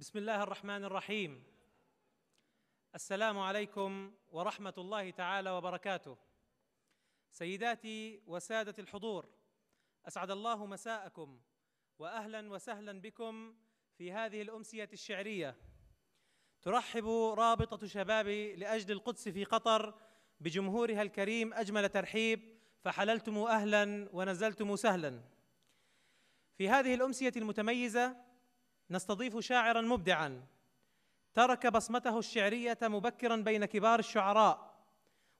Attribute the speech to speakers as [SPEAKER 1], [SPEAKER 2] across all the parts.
[SPEAKER 1] بسم الله الرحمن الرحيم السلام عليكم ورحمه الله تعالى وبركاته سيداتي وساده الحضور اسعد الله مساءكم واهلا وسهلا بكم في هذه الامسيه الشعريه ترحب رابطه شباب لاجل القدس في قطر بجمهورها الكريم اجمل ترحيب فحللتم اهلا ونزلتم سهلا في هذه الامسيه المتميزه نستضيف شاعرا مبدعا ترك بصمته الشعريه مبكرا بين كبار الشعراء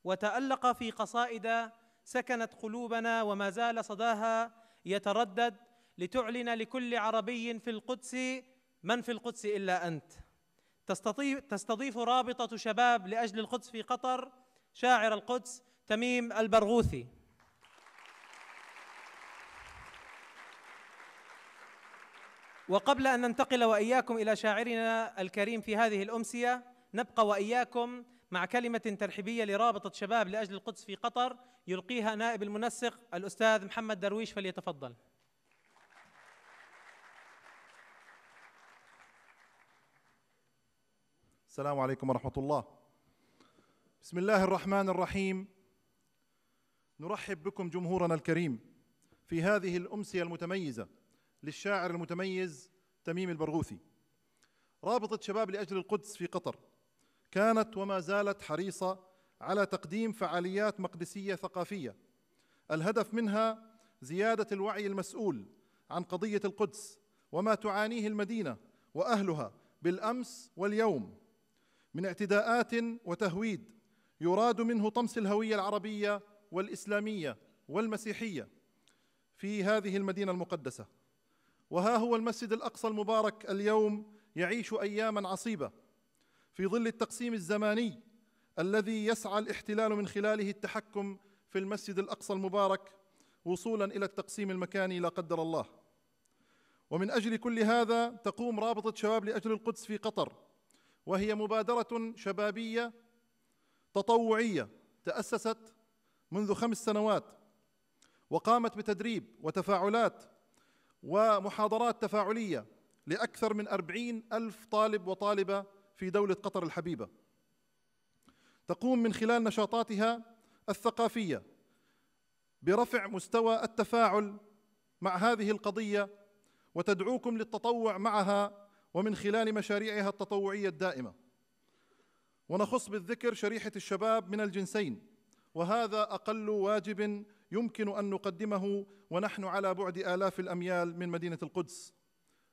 [SPEAKER 1] وتالق في قصائد سكنت قلوبنا وما زال صداها يتردد لتعلن لكل عربي في القدس من في القدس الا انت تستضيف رابطه شباب لاجل القدس في قطر شاعر القدس تميم البرغوثي وقبل أن ننتقل وإياكم إلى شاعرنا الكريم في هذه الأمسية نبقى وإياكم مع كلمة ترحيبية لرابطة شباب لأجل القدس في قطر يلقيها نائب المنسق الأستاذ محمد درويش فليتفضل
[SPEAKER 2] السلام عليكم ورحمة الله بسم الله الرحمن الرحيم نرحب بكم جمهورنا الكريم في هذه الأمسية المتميزة للشاعر المتميز تميم البرغوثي رابطة شباب لأجل القدس في قطر كانت وما زالت حريصة على تقديم فعاليات مقدسية ثقافية الهدف منها زيادة الوعي المسؤول عن قضية القدس وما تعانيه المدينة وأهلها بالأمس واليوم من اعتداءات وتهويد يراد منه طمس الهوية العربية والإسلامية والمسيحية في هذه المدينة المقدسة وها هو المسجد الأقصى المبارك اليوم يعيش أياما عصيبة في ظل التقسيم الزماني الذي يسعى الاحتلال من خلاله التحكم في المسجد الأقصى المبارك وصولا إلى التقسيم المكاني لا قدر الله ومن أجل كل هذا تقوم رابطة شباب لأجل القدس في قطر وهي مبادرة شبابية تطوعية تأسست منذ خمس سنوات وقامت بتدريب وتفاعلات ومحاضرات تفاعلية لأكثر من أربعين ألف طالب وطالبة في دولة قطر الحبيبة تقوم من خلال نشاطاتها الثقافية برفع مستوى التفاعل مع هذه القضية وتدعوكم للتطوع معها ومن خلال مشاريعها التطوعية الدائمة ونخص بالذكر شريحة الشباب من الجنسين وهذا أقل واجب يمكن ان نقدمه ونحن على بعد الاف الاميال من مدينه القدس.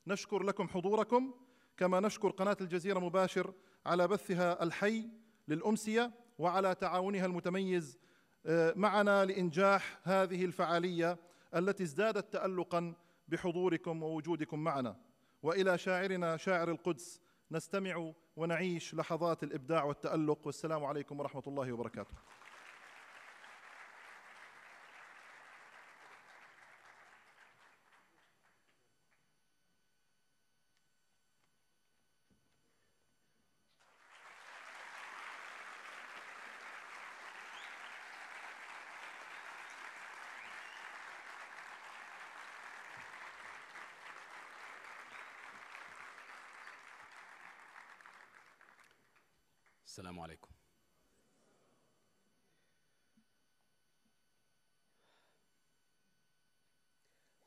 [SPEAKER 2] نشكر لكم حضوركم كما نشكر قناه الجزيره مباشر على بثها الحي للامسيه وعلى تعاونها المتميز آه، معنا لانجاح هذه الفعاليه التي ازدادت تالقا بحضوركم ووجودكم معنا. والى شاعرنا شاعر القدس نستمع ونعيش لحظات الابداع والتالق والسلام عليكم ورحمه الله وبركاته.
[SPEAKER 3] السلام عليكم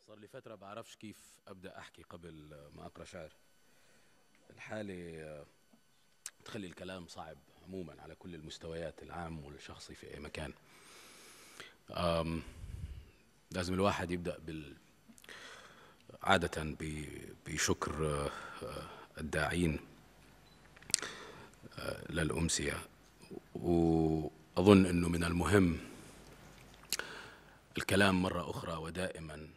[SPEAKER 3] صار لي فترة بعرفش كيف أبدأ أحكي قبل ما أقرأ شعر الحالة آه، تخلي الكلام صعب عموما على كل المستويات العام والشخصي في أي مكان لازم الواحد يبدأ بال عادة بشكر آه، آه، الداعين آه، للأمسية وأظن أنه من المهم الكلام مرة أخرى ودائما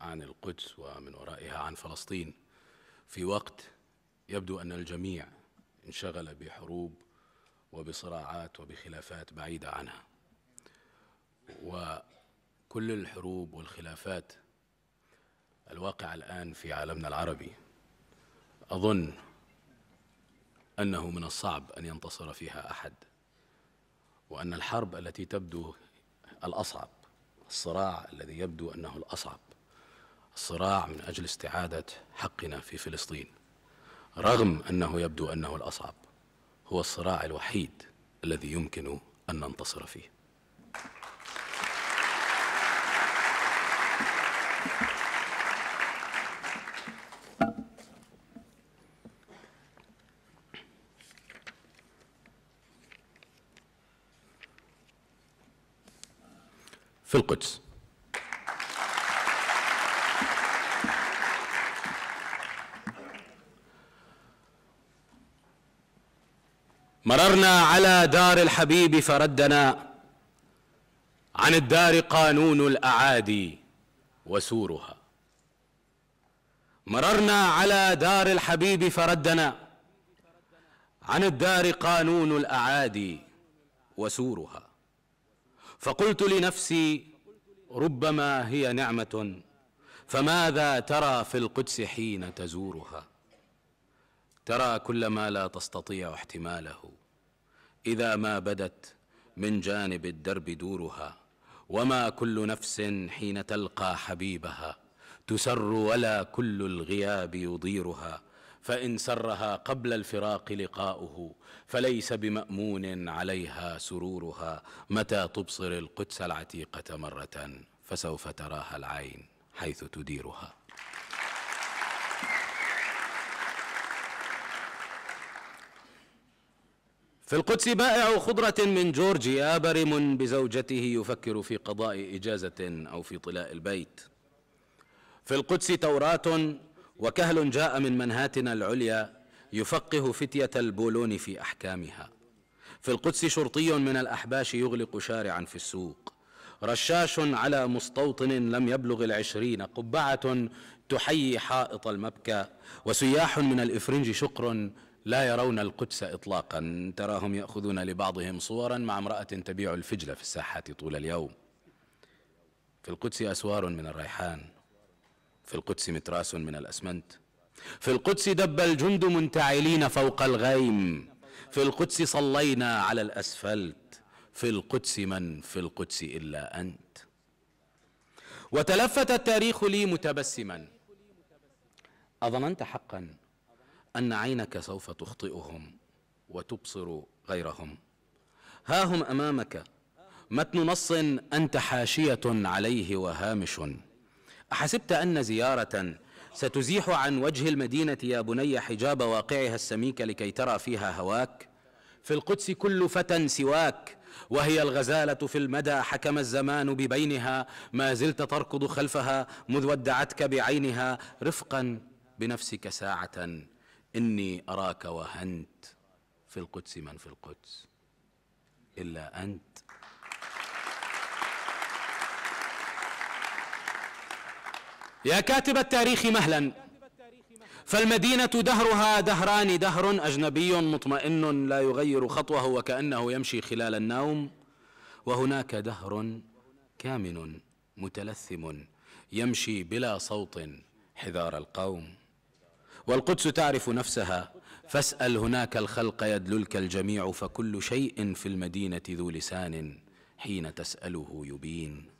[SPEAKER 3] عن القدس ومن ورائها عن فلسطين في وقت يبدو أن الجميع انشغل بحروب وبصراعات وبخلافات بعيدة عنها وكل الحروب والخلافات الواقعة الآن في عالمنا العربي أظن أنه من الصعب أن ينتصر فيها أحد وأن الحرب التي تبدو الأصعب الصراع الذي يبدو أنه الأصعب الصراع من أجل استعادة حقنا في فلسطين رغم أنه يبدو أنه الأصعب هو الصراع الوحيد الذي يمكن أن ننتصر فيه القدس مررنا على دار الحبيب فردنا عن الدار قانون الاعادي وسورها مررنا على دار الحبيب فردنا عن الدار قانون الاعادي وسورها فقلت لنفسي ربما هي نعمه فماذا ترى في القدس حين تزورها ترى كل ما لا تستطيع احتماله اذا ما بدت من جانب الدرب دورها وما كل نفس حين تلقى حبيبها تسر ولا كل الغياب يضيرها فان سرها قبل الفراق لقاؤه فليس بمامون عليها سرورها متى تبصر القدس العتيقه مره فسوف تراها العين حيث تديرها في القدس بائع خضرة من جورجيا برم بزوجته يفكر في قضاء إجازة أو في طلاء البيت في القدس توراة وكهل جاء من منهاتنا العليا يفقه فتية البولون في أحكامها في القدس شرطي من الأحباش يغلق شارعا في السوق رشاش على مستوطن لم يبلغ العشرين قبعة تحيي حائط المبكى وسياح من الإفرنج شقر لا يرون القدس إطلاقا تراهم يأخذون لبعضهم صورا مع امرأة تبيع الفجل في الساحات طول اليوم في القدس أسوار من الريحان في القدس متراس من الأسمنت في القدس دب الجند منتعلين فوق الغيم في القدس صلينا على الأسفلت في القدس من في القدس إلا أنت وتلفت التاريخ لي متبسما أظننت حقا أن عينك سوف تخطئهم وتبصر غيرهم ها هم أمامك متن نص أنت حاشية عليه وهامش أحسبت أن زيارة ستزيح عن وجه المدينة يا بني حجاب واقعها السميك لكي ترى فيها هواك في القدس كل فتى سواك وهي الغزالة في المدى حكم الزمان ببينها ما زلت تركض خلفها مذ ودعتك بعينها رفقا بنفسك ساعة إني أراك وهنت في القدس من في القدس إلا أنت يا كاتب التاريخ مهلا فالمدينة دهرها دهران دهر أجنبي مطمئن لا يغير خطوه وكأنه يمشي خلال النوم وهناك دهر كامن متلثم يمشي بلا صوت حذار القوم والقدس تعرف نفسها فاسأل هناك الخلق يدللك الجميع فكل شيء في المدينة ذو لسان حين تسأله يبين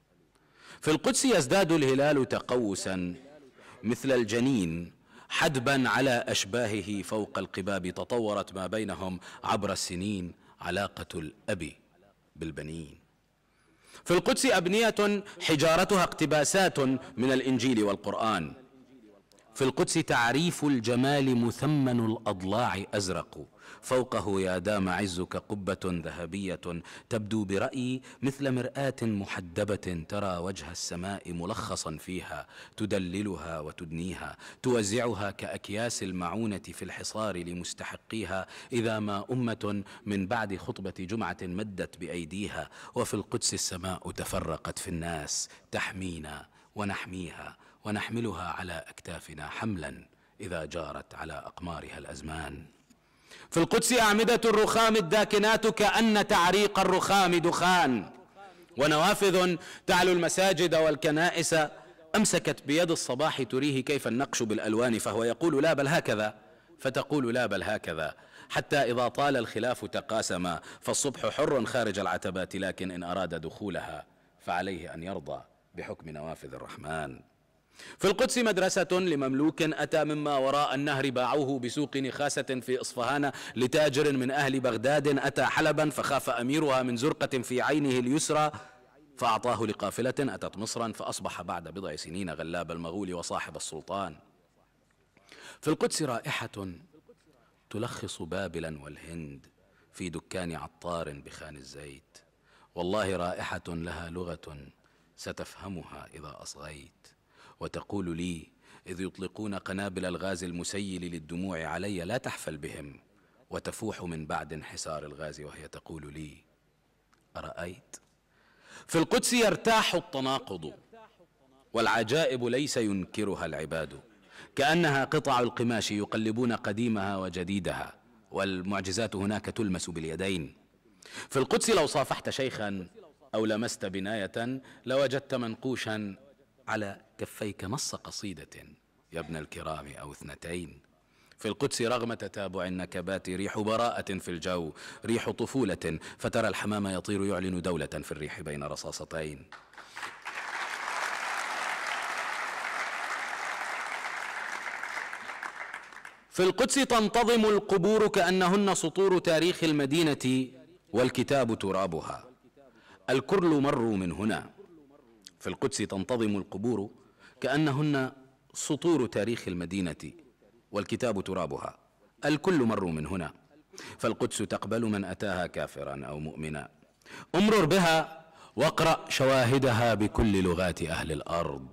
[SPEAKER 3] في القدس يزداد الهلال تقوسا مثل الجنين حدبا على أشباهه فوق القباب تطورت ما بينهم عبر السنين علاقة الأب بالبنين في القدس أبنية حجارتها اقتباسات من الإنجيل والقرآن في القدس تعريف الجمال مثمن الأضلاع أزرق فوقه يا دام عزك قبة ذهبية تبدو برأيي مثل مرآة محدبة ترى وجه السماء ملخصا فيها تدللها وتدنيها توزعها كأكياس المعونة في الحصار لمستحقيها إذا ما أمة من بعد خطبة جمعة مدت بأيديها وفي القدس السماء تفرقت في الناس تحمينا ونحميها ونحملها على أكتافنا حملا إذا جارت على أقمارها الأزمان في القدس أعمدة الرخام الداكنات كأن تعريق الرخام دخان ونوافذ تعلو المساجد والكنائس أمسكت بيد الصباح تريه كيف النقش بالألوان فهو يقول لا بل هكذا فتقول لا بل هكذا حتى إذا طال الخلاف تقاسما فالصبح حر خارج العتبات لكن إن أراد دخولها فعليه أن يرضى بحكم نوافذ الرحمن في القدس مدرسة لمملوك أتى مما وراء النهر باعوه بسوق نخاسة في إصفهان لتاجر من أهل بغداد أتى حلبا فخاف أميرها من زرقة في عينه اليسرى فأعطاه لقافلة أتت مصرا فأصبح بعد بضع سنين غلاب المغول وصاحب السلطان في القدس رائحة تلخص بابلا والهند في دكان عطار بخان الزيت والله رائحة لها لغة ستفهمها إذا أصغيت وتقول لي إذ يطلقون قنابل الغاز المسيل للدموع علي لا تحفل بهم وتفوح من بعد انحسار الغاز وهي تقول لي أرأيت في القدس يرتاح التناقض والعجائب ليس ينكرها العباد كأنها قطع القماش يقلبون قديمها وجديدها والمعجزات هناك تلمس باليدين في القدس لو صافحت شيخا أو لمست بناية لوجدت منقوشا على كفيك نص قصيدة يا ابن الكرام أو اثنتين في القدس رغم تتابع النكبات ريح براءة في الجو ريح طفولة فترى الحمام يطير يعلن دولة في الريح بين رصاصتين في القدس تنتظم القبور كأنهن سطور تاريخ المدينة والكتاب ترابها الكرل مروا من هنا في القدس تنتظم القبور كأنهن سطور تاريخ المدينة والكتاب ترابها الكل مروا من هنا فالقدس تقبل من أتاها كافرا أو مؤمنا امرر بها واقرأ شواهدها بكل لغات أهل الأرض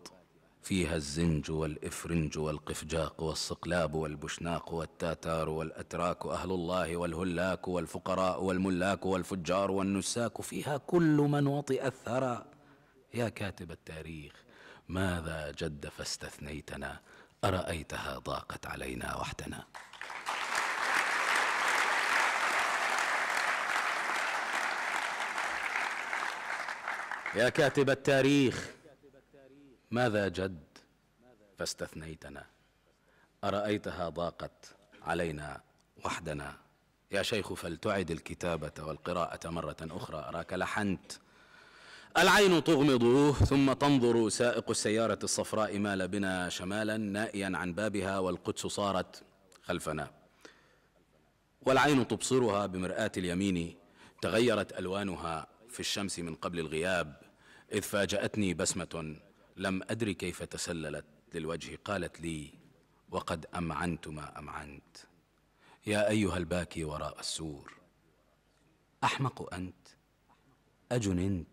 [SPEAKER 3] فيها الزنج والإفرنج والقفجاق والصقلاب والبشناق والتاتار والأتراك أهل الله والهلاك والفقراء والملاك والفجار والنساك فيها كل من وطئ الثرى يا كاتب التاريخ ماذا جد فاستثنيتنا أرأيتها ضاقت علينا وحدنا يا كاتب التاريخ ماذا جد فاستثنيتنا أرأيتها ضاقت علينا وحدنا يا شيخ فلتعد الكتابة والقراءة مرة أخرى أراك لحنت العين تغمض ثم تنظر سائق السيارة الصفراء مال بنا شمالا نائيا عن بابها والقدس صارت خلفنا والعين تبصرها بمرآة اليمين تغيرت ألوانها في الشمس من قبل الغياب إذ فاجأتني بسمة لم أدري كيف تسللت للوجه قالت لي وقد أمعنت ما أمعنت يا أيها الباكي وراء السور أحمق أنت أجننت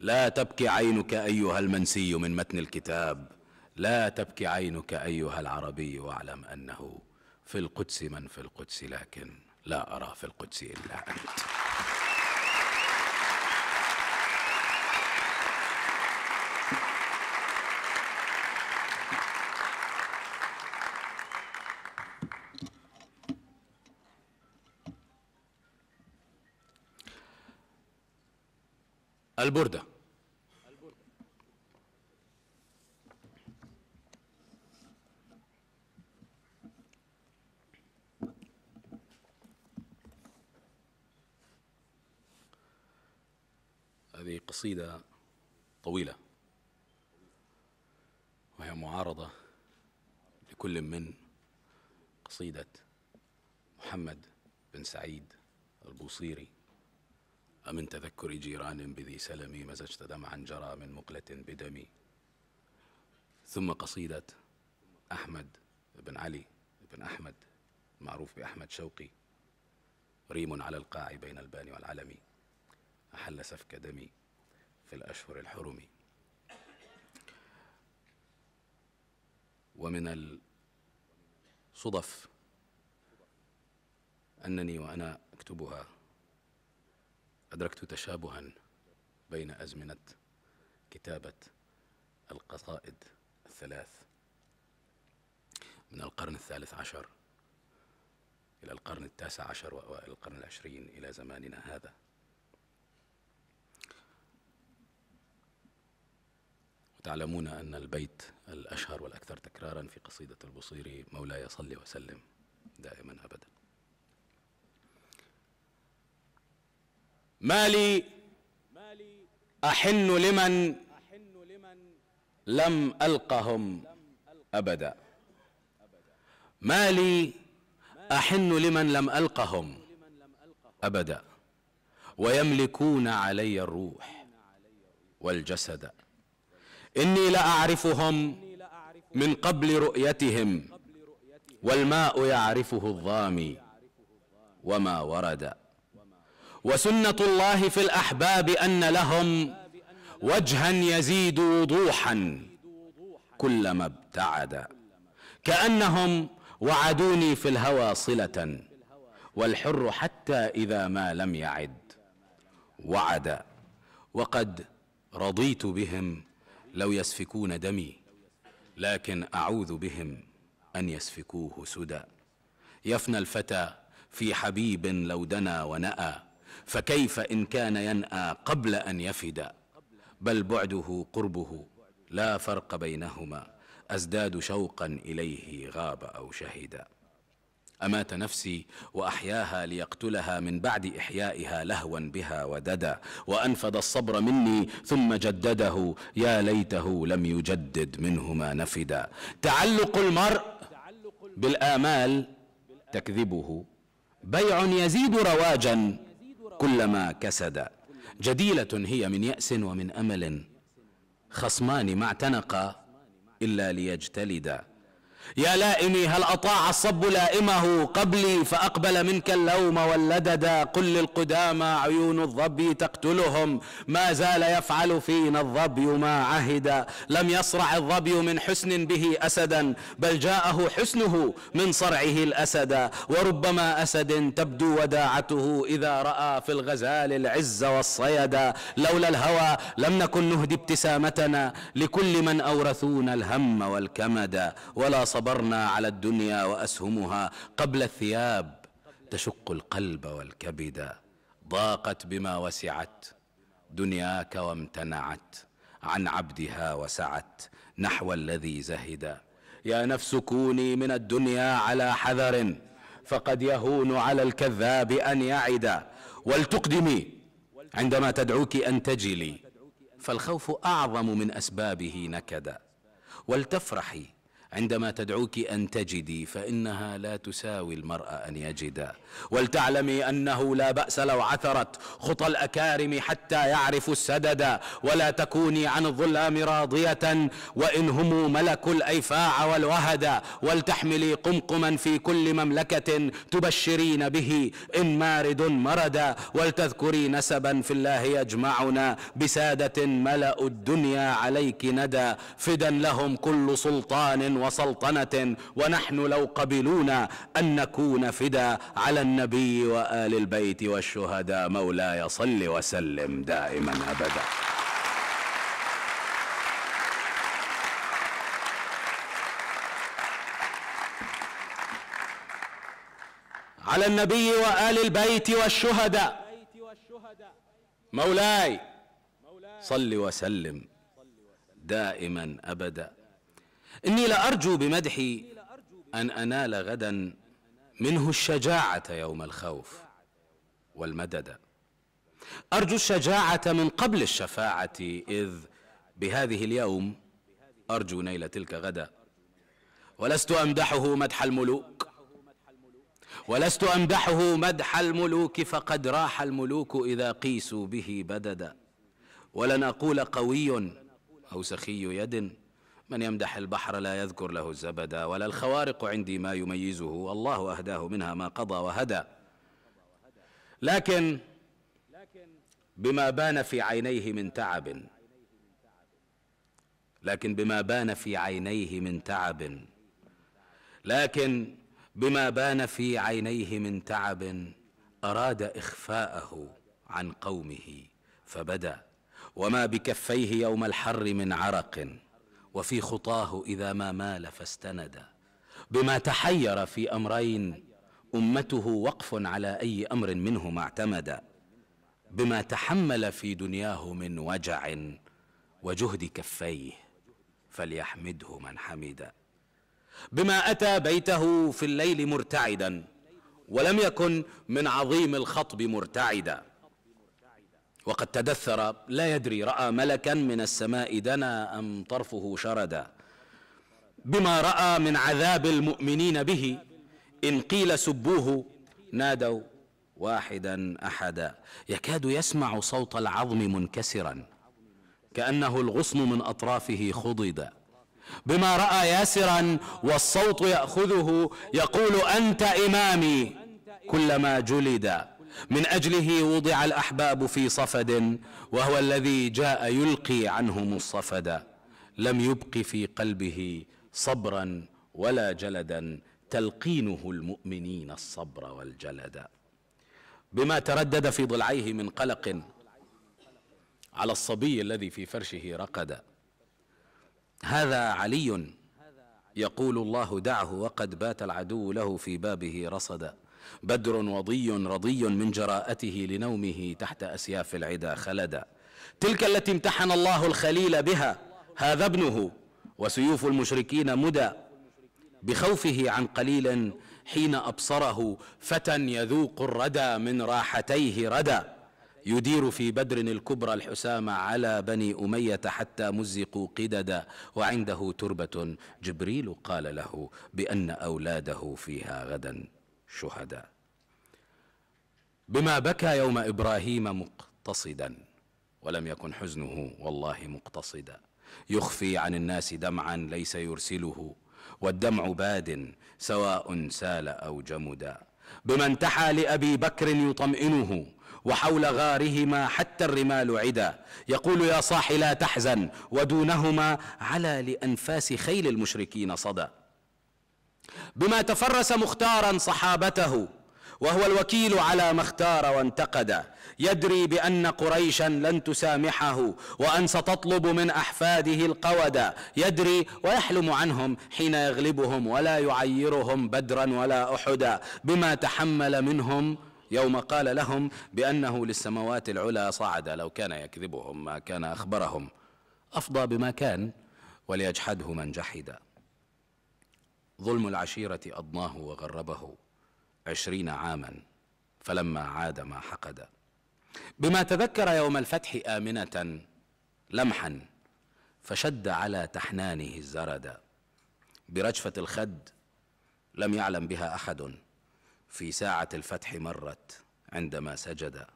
[SPEAKER 3] لا تبكي عينك أيها المنسي من متن الكتاب لا تبكي عينك أيها العربي واعلم أنه في القدس من في القدس لكن لا أرى في القدس إلا أنت البردة هذه قصيدة طويلة وهي معارضة لكل من قصيدة محمد بن سعيد البوصيري أمن تذكر جيران بذي سلمي مزجت دمعا جرى من مقلة بدمي ثم قصيدة أحمد بن علي بن أحمد معروف بأحمد شوقي ريم على القاع بين البان والعلمي أحل سفك دمي في الأشهر الحرم ومن الصدف أنني وأنا أكتبها أدركت تشابها بين أزمنة كتابة القصائد الثلاث من القرن الثالث عشر إلى القرن التاسع عشر وأوائل القرن العشرين إلى زماننا هذا وتعلمون أن البيت الأشهر والأكثر تكرارا في قصيدة البصيري مولاي صلي وسلم دائما أبدا ما لي أحن لمن لم ألقهم أبدا ما لي أحن لمن لم ألقهم أبدا ويملكون علي الروح والجسد إني لأعرفهم من قبل رؤيتهم والماء يعرفه الظامي وما ورد وسنة الله في الأحباب أن لهم وجها يزيد وضوحا كلما ابتعد كأنهم وعدوني في الهوى صلة والحر حتى إذا ما لم يعد وعد وقد رضيت بهم لو يسفكون دمي لكن أعوذ بهم أن يسفكوه سدى يفنى الفتى في حبيب لو دنا ونأى فكيف إن كان ينأى قبل أن يفد بل بعده قربه لا فرق بينهما أزداد شوقا إليه غاب أو شهد أمات نفسي وأحياها ليقتلها من بعد إحيائها لهوا بها وددا وأنفذ الصبر مني ثم جدده يا ليته لم يجدد منهما نفدا تعلق المرء بالآمال تكذبه بيع يزيد رواجا كلما كسدا جديلة هي من يأس ومن أمل خصمان ما اعتنقا إلا ليجتلدا يا لائمي هل أطاع الصب لائمه قبلي فأقبل منك اللوم واللددا قل للقدامى عيون الظبي تقتلهم ما زال يفعل فينا الظبي ما عهدا لم يصرع الظبي من حسن به أسدا بل جاءه حسنه من صرعه الأسدا وربما أسد تبدو وداعته إذا رأى في الغزال العز والصيدا لولا الهوى لم نكن نهدي ابتسامتنا لكل من أورثونا الهم والكمدا ولا صدق صبرنا على الدنيا واسهمها قبل الثياب تشق القلب والكبد ضاقت بما وسعت دنياك وامتنعت عن عبدها وسعت نحو الذي زهد يا نفس كوني من الدنيا على حذر فقد يهون على الكذاب ان يعد ولتقدمي عندما تدعوك ان تجلي فالخوف اعظم من اسبابه نكدا ولتفرحي عندما تدعوك ان تجدي فانها لا تساوي المرء ان يجد ولتعلمي انه لا باس لو عثرت خطى الاكارم حتى يعرفوا السدد ولا تكوني عن الظلام راضيه وان هم ملكوا الايفاع والوهد ولتحملي قمقما في كل مملكه تبشرين به ان مارد مردا ولتذكري نسبا في الله يجمعنا بساده ملا الدنيا عليك ندى فدا لهم كل سلطان وسلطنة ونحن لو قبلونا أن نكون فدا على النبي وآل البيت والشهداء مولاي صل وسلم دائما أبدا على النبي وآل البيت والشهداء مولاي صل وسلم دائما أبدا إني لأرجو بمدحي أن أنال غدا منه الشجاعة يوم الخوف والمدد أرجو الشجاعة من قبل الشفاعة إذ بهذه اليوم أرجو نيل تلك غدا ولست أمدحه مدح الملوك ولست أمدحه مدح الملوك فقد راح الملوك إذا قيسوا به بددا ولن أقول قوي أو سخي يد من يمدح البحر لا يذكر له الزبدا ولا الخوارق عندي ما يميزه الله أهداه منها ما قضى وهدى لكن بما بان في عينيه من تعب لكن بما بان في عينيه من تعب لكن بما بان في عينيه من تعب أراد إخفاءه عن قومه فبدا وما بكفيه يوم الحر من عرق وفي خطاه إذا ما مال فاستند بما تحير في أمرين أمته وقف على أي أمر منهما اعتمد بما تحمل في دنياه من وجع وجهد كفيه فليحمده من حمد بما أتى بيته في الليل مرتعدا ولم يكن من عظيم الخطب مرتعدا وقد تدثر لا يدري رأى ملكا من السماء دنا أم طرفه شردا بما رأى من عذاب المؤمنين به إن قيل سبوه نادوا واحدا أحدا يكاد يسمع صوت العظم منكسرا كأنه الغصن من أطرافه خضد بما رأى ياسرا والصوت يأخذه يقول أنت إمامي كلما جلد من اجله وضع الاحباب في صفد وهو الذي جاء يلقي عنهم الصفد لم يبق في قلبه صبرا ولا جلدا تلقينه المؤمنين الصبر والجلد بما تردد في ضلعيه من قلق على الصبي الذي في فرشه رقد هذا علي يقول الله دعه وقد بات العدو له في بابه رصدا بدر وضي رضي من جراءته لنومه تحت أسياف العدا خلدا تلك التي امتحن الله الخليل بها هذا ابنه وسيوف المشركين مدى بخوفه عن قليل حين أبصره فتى يذوق الردى من راحتيه ردى يدير في بدر الكبرى الحسام على بني أمية حتى مزقوا قددا وعنده تربة جبريل قال له بأن أولاده فيها غدا شهداء بما بكى يوم إبراهيم مقتصدا ولم يكن حزنه والله مقتصدا يخفي عن الناس دمعا ليس يرسله والدمع باد سواء سال أو جمدا بما انتحى لأبي بكر يطمئنه وحول غارهما حتى الرمال عدا يقول يا صاح لا تحزن ودونهما على لأنفاس خيل المشركين صدى بما تفرس مختارا صحابته وهو الوكيل على ما اختار وانتقد يدري بان قريشا لن تسامحه وان ستطلب من احفاده القود يدري ويحلم عنهم حين يغلبهم ولا يعيرهم بدرا ولا احدا بما تحمل منهم يوم قال لهم بانه للسماوات العلى صعد لو كان يكذبهم ما كان اخبرهم افضى بما كان وليجحده من جحد ظلم العشيرة أضناه وغربه عشرين عاما فلما عاد ما حقد بما تذكر يوم الفتح آمنة لمحا فشد على تحنانه الزرد برجفة الخد لم يعلم بها أحد في ساعة الفتح مرت عندما سجد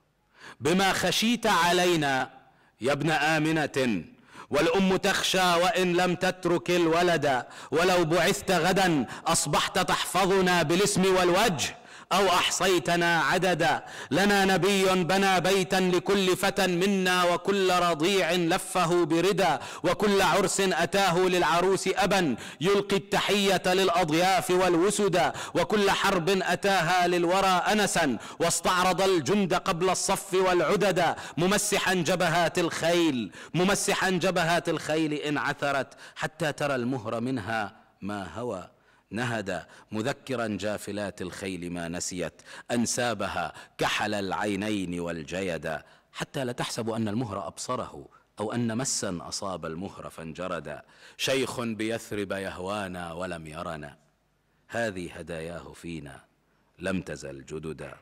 [SPEAKER 3] بما خشيت علينا يا ابن آمنة والام تخشى وان لم تترك الولد ولو بعثت غدا اصبحت تحفظنا بالاسم والوجه أو أحصيتنا عددا لنا نبي بنى بيتا لكل فتى منا وكل رضيع لفه بردا وكل عرس أتاه للعروس أبا يلقي التحية للأضياف والوسدا وكل حرب أتاها للورى أنسا واستعرض الجند قبل الصف والعددا ممسحا جبهات الخيل ممسحا جبهات الخيل إن عثرت حتى ترى المهر منها ما هوى نهد مذكرا جافلات الخيل ما نسيت أنسابها كحل العينين والجيدا حتى لا تحسب أن المهر أبصره أو أن مسا أصاب المهر فانجردا شيخ بيثرب يهوانا ولم يرنا هذه هداياه فينا لم تزل جددا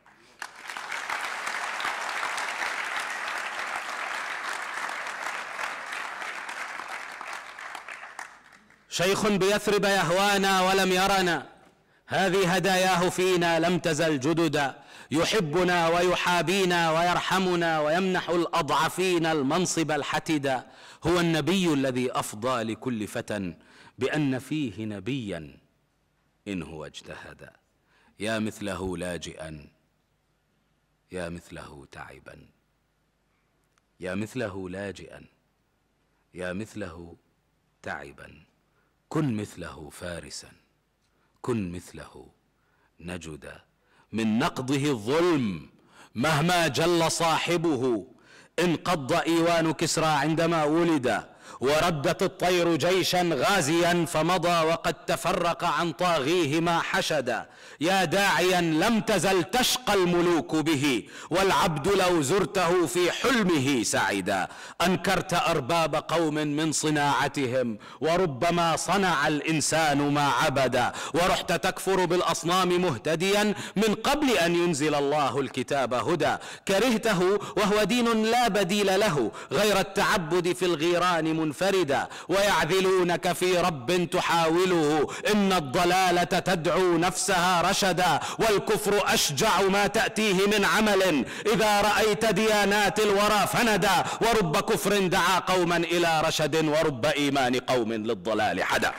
[SPEAKER 3] شيخ بيثرب يهوانا ولم يرنا هذه هداياه فينا لم تزل جددا يحبنا ويحابينا ويرحمنا ويمنح الأضعفين المنصب الحتدا هو النبي الذي أفضى لكل فتى بأن فيه نبيا إن هو اجتهد يا مثله لاجئا يا مثله تعبا يا مثله لاجئا يا مثله تعبا كن مثله فارسا كن مثله نجدا من نقضه الظلم مهما جل صاحبه انقض ايوان كسرى عندما ولد وردت الطير جيشا غازيا فمضى وقد تفرق عن طاغيه ما حشدا يا داعيا لم تزل تشقى الملوك به والعبد لو زرته في حلمه سعدا انكرت ارباب قوم من صناعتهم وربما صنع الانسان ما عبدا ورحت تكفر بالاصنام مهتديا من قبل ان ينزل الله الكتاب هدى كرهته وهو دين لا بديل له غير التعبد في الغيران منفردا ويعذلونك في رب تحاوله إن الضلالة تدعو نفسها رشدا والكفر أشجع ما تأتيه من عمل إذا رأيت ديانات الورى فندا ورب كفر دعا قوما إلى رشد ورب إيمان قوم للضلال حدا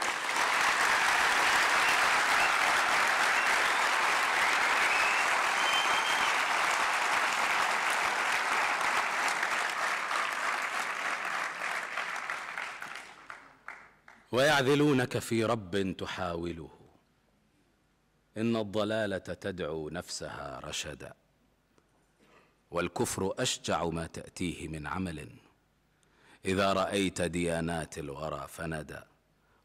[SPEAKER 3] ويعذلونك في رب تحاوله ان الضلاله تدعو نفسها رشدا والكفر اشجع ما تاتيه من عمل اذا رايت ديانات الورى فندى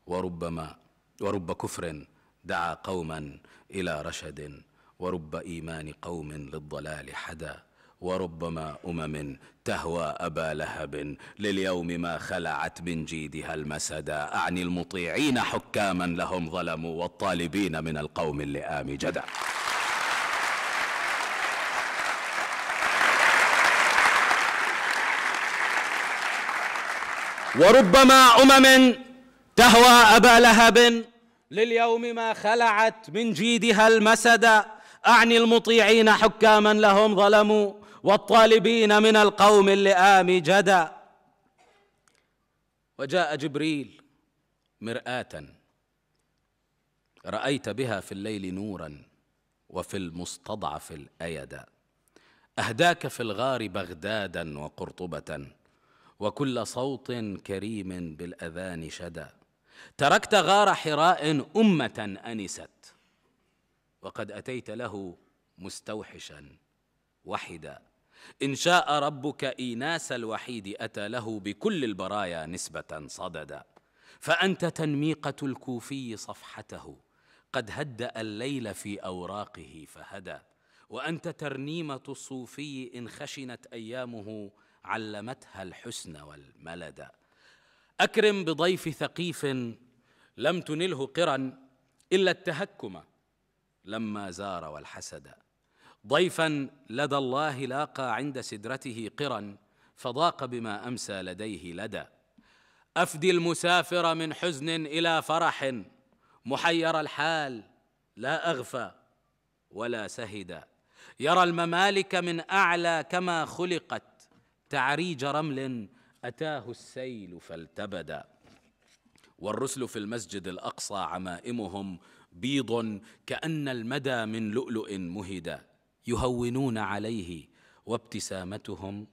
[SPEAKER 3] وربما ورب كفر دعا قوما الى رشد ورب ايمان قوم للضلال حدا وربما أمم تهوى أبا لهب لليوم ما خلعت من جيدها المسدى أعني المطيعين حكاما لهم ظلموا والطالبين من القوم اللئام جدا وربما أمم تهوى أبا لهب لليوم ما خلعت من جيدها المسد أعني المطيعين حكاما لهم ظلموا والطالبين من القوم اللئام جدا وجاء جبريل مراه رايت بها في الليل نورا وفي المستضعف الايدا اهداك في الغار بغدادا وقرطبه وكل صوت كريم بالاذان شدا تركت غار حراء امه انست وقد اتيت له مستوحشا وحدا إن شاء ربك إيناس الوحيد أتى له بكل البرايا نسبة صددا فأنت تنميقة الكوفي صفحته قد هدأ الليل في أوراقه فهدى وأنت ترنيمة الصوفي إن خشنت أيامه علمتها الحسن والملدا أكرم بضيف ثقيف لم تنله قرا إلا التهكم لما زار والحسد ضيفا لدى الله لاقى عند سدرته قرا فضاق بما امسى لديه لدى افدي المسافر من حزن الى فرح محير الحال لا اغفى ولا سهدا يرى الممالك من اعلى كما خلقت تعريج رمل اتاه السيل فالتبدا والرسل في المسجد الاقصى عمائمهم بيض كان المدى من لؤلؤ مهدا يهونون عليه وابتسامتهم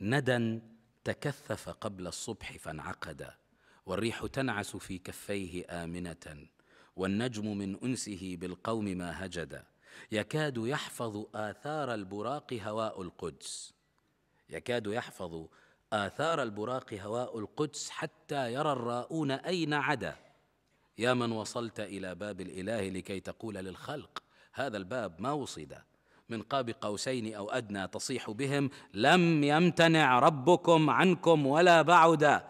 [SPEAKER 3] ندى تكثف قبل الصبح فانعقد والريح تنعس في كفيه آمنة والنجم من أنسه بالقوم ما هجد يكاد يحفظ آثار البراق هواء القدس يكاد يحفظ آثار البراق هواء القدس حتى يرى الراؤون أين عدا يا من وصلت إلى باب الإله لكي تقول للخلق هذا الباب ما وصد من قاب قوسين او ادنى تصيح بهم لم يمتنع ربكم عنكم ولا بعدا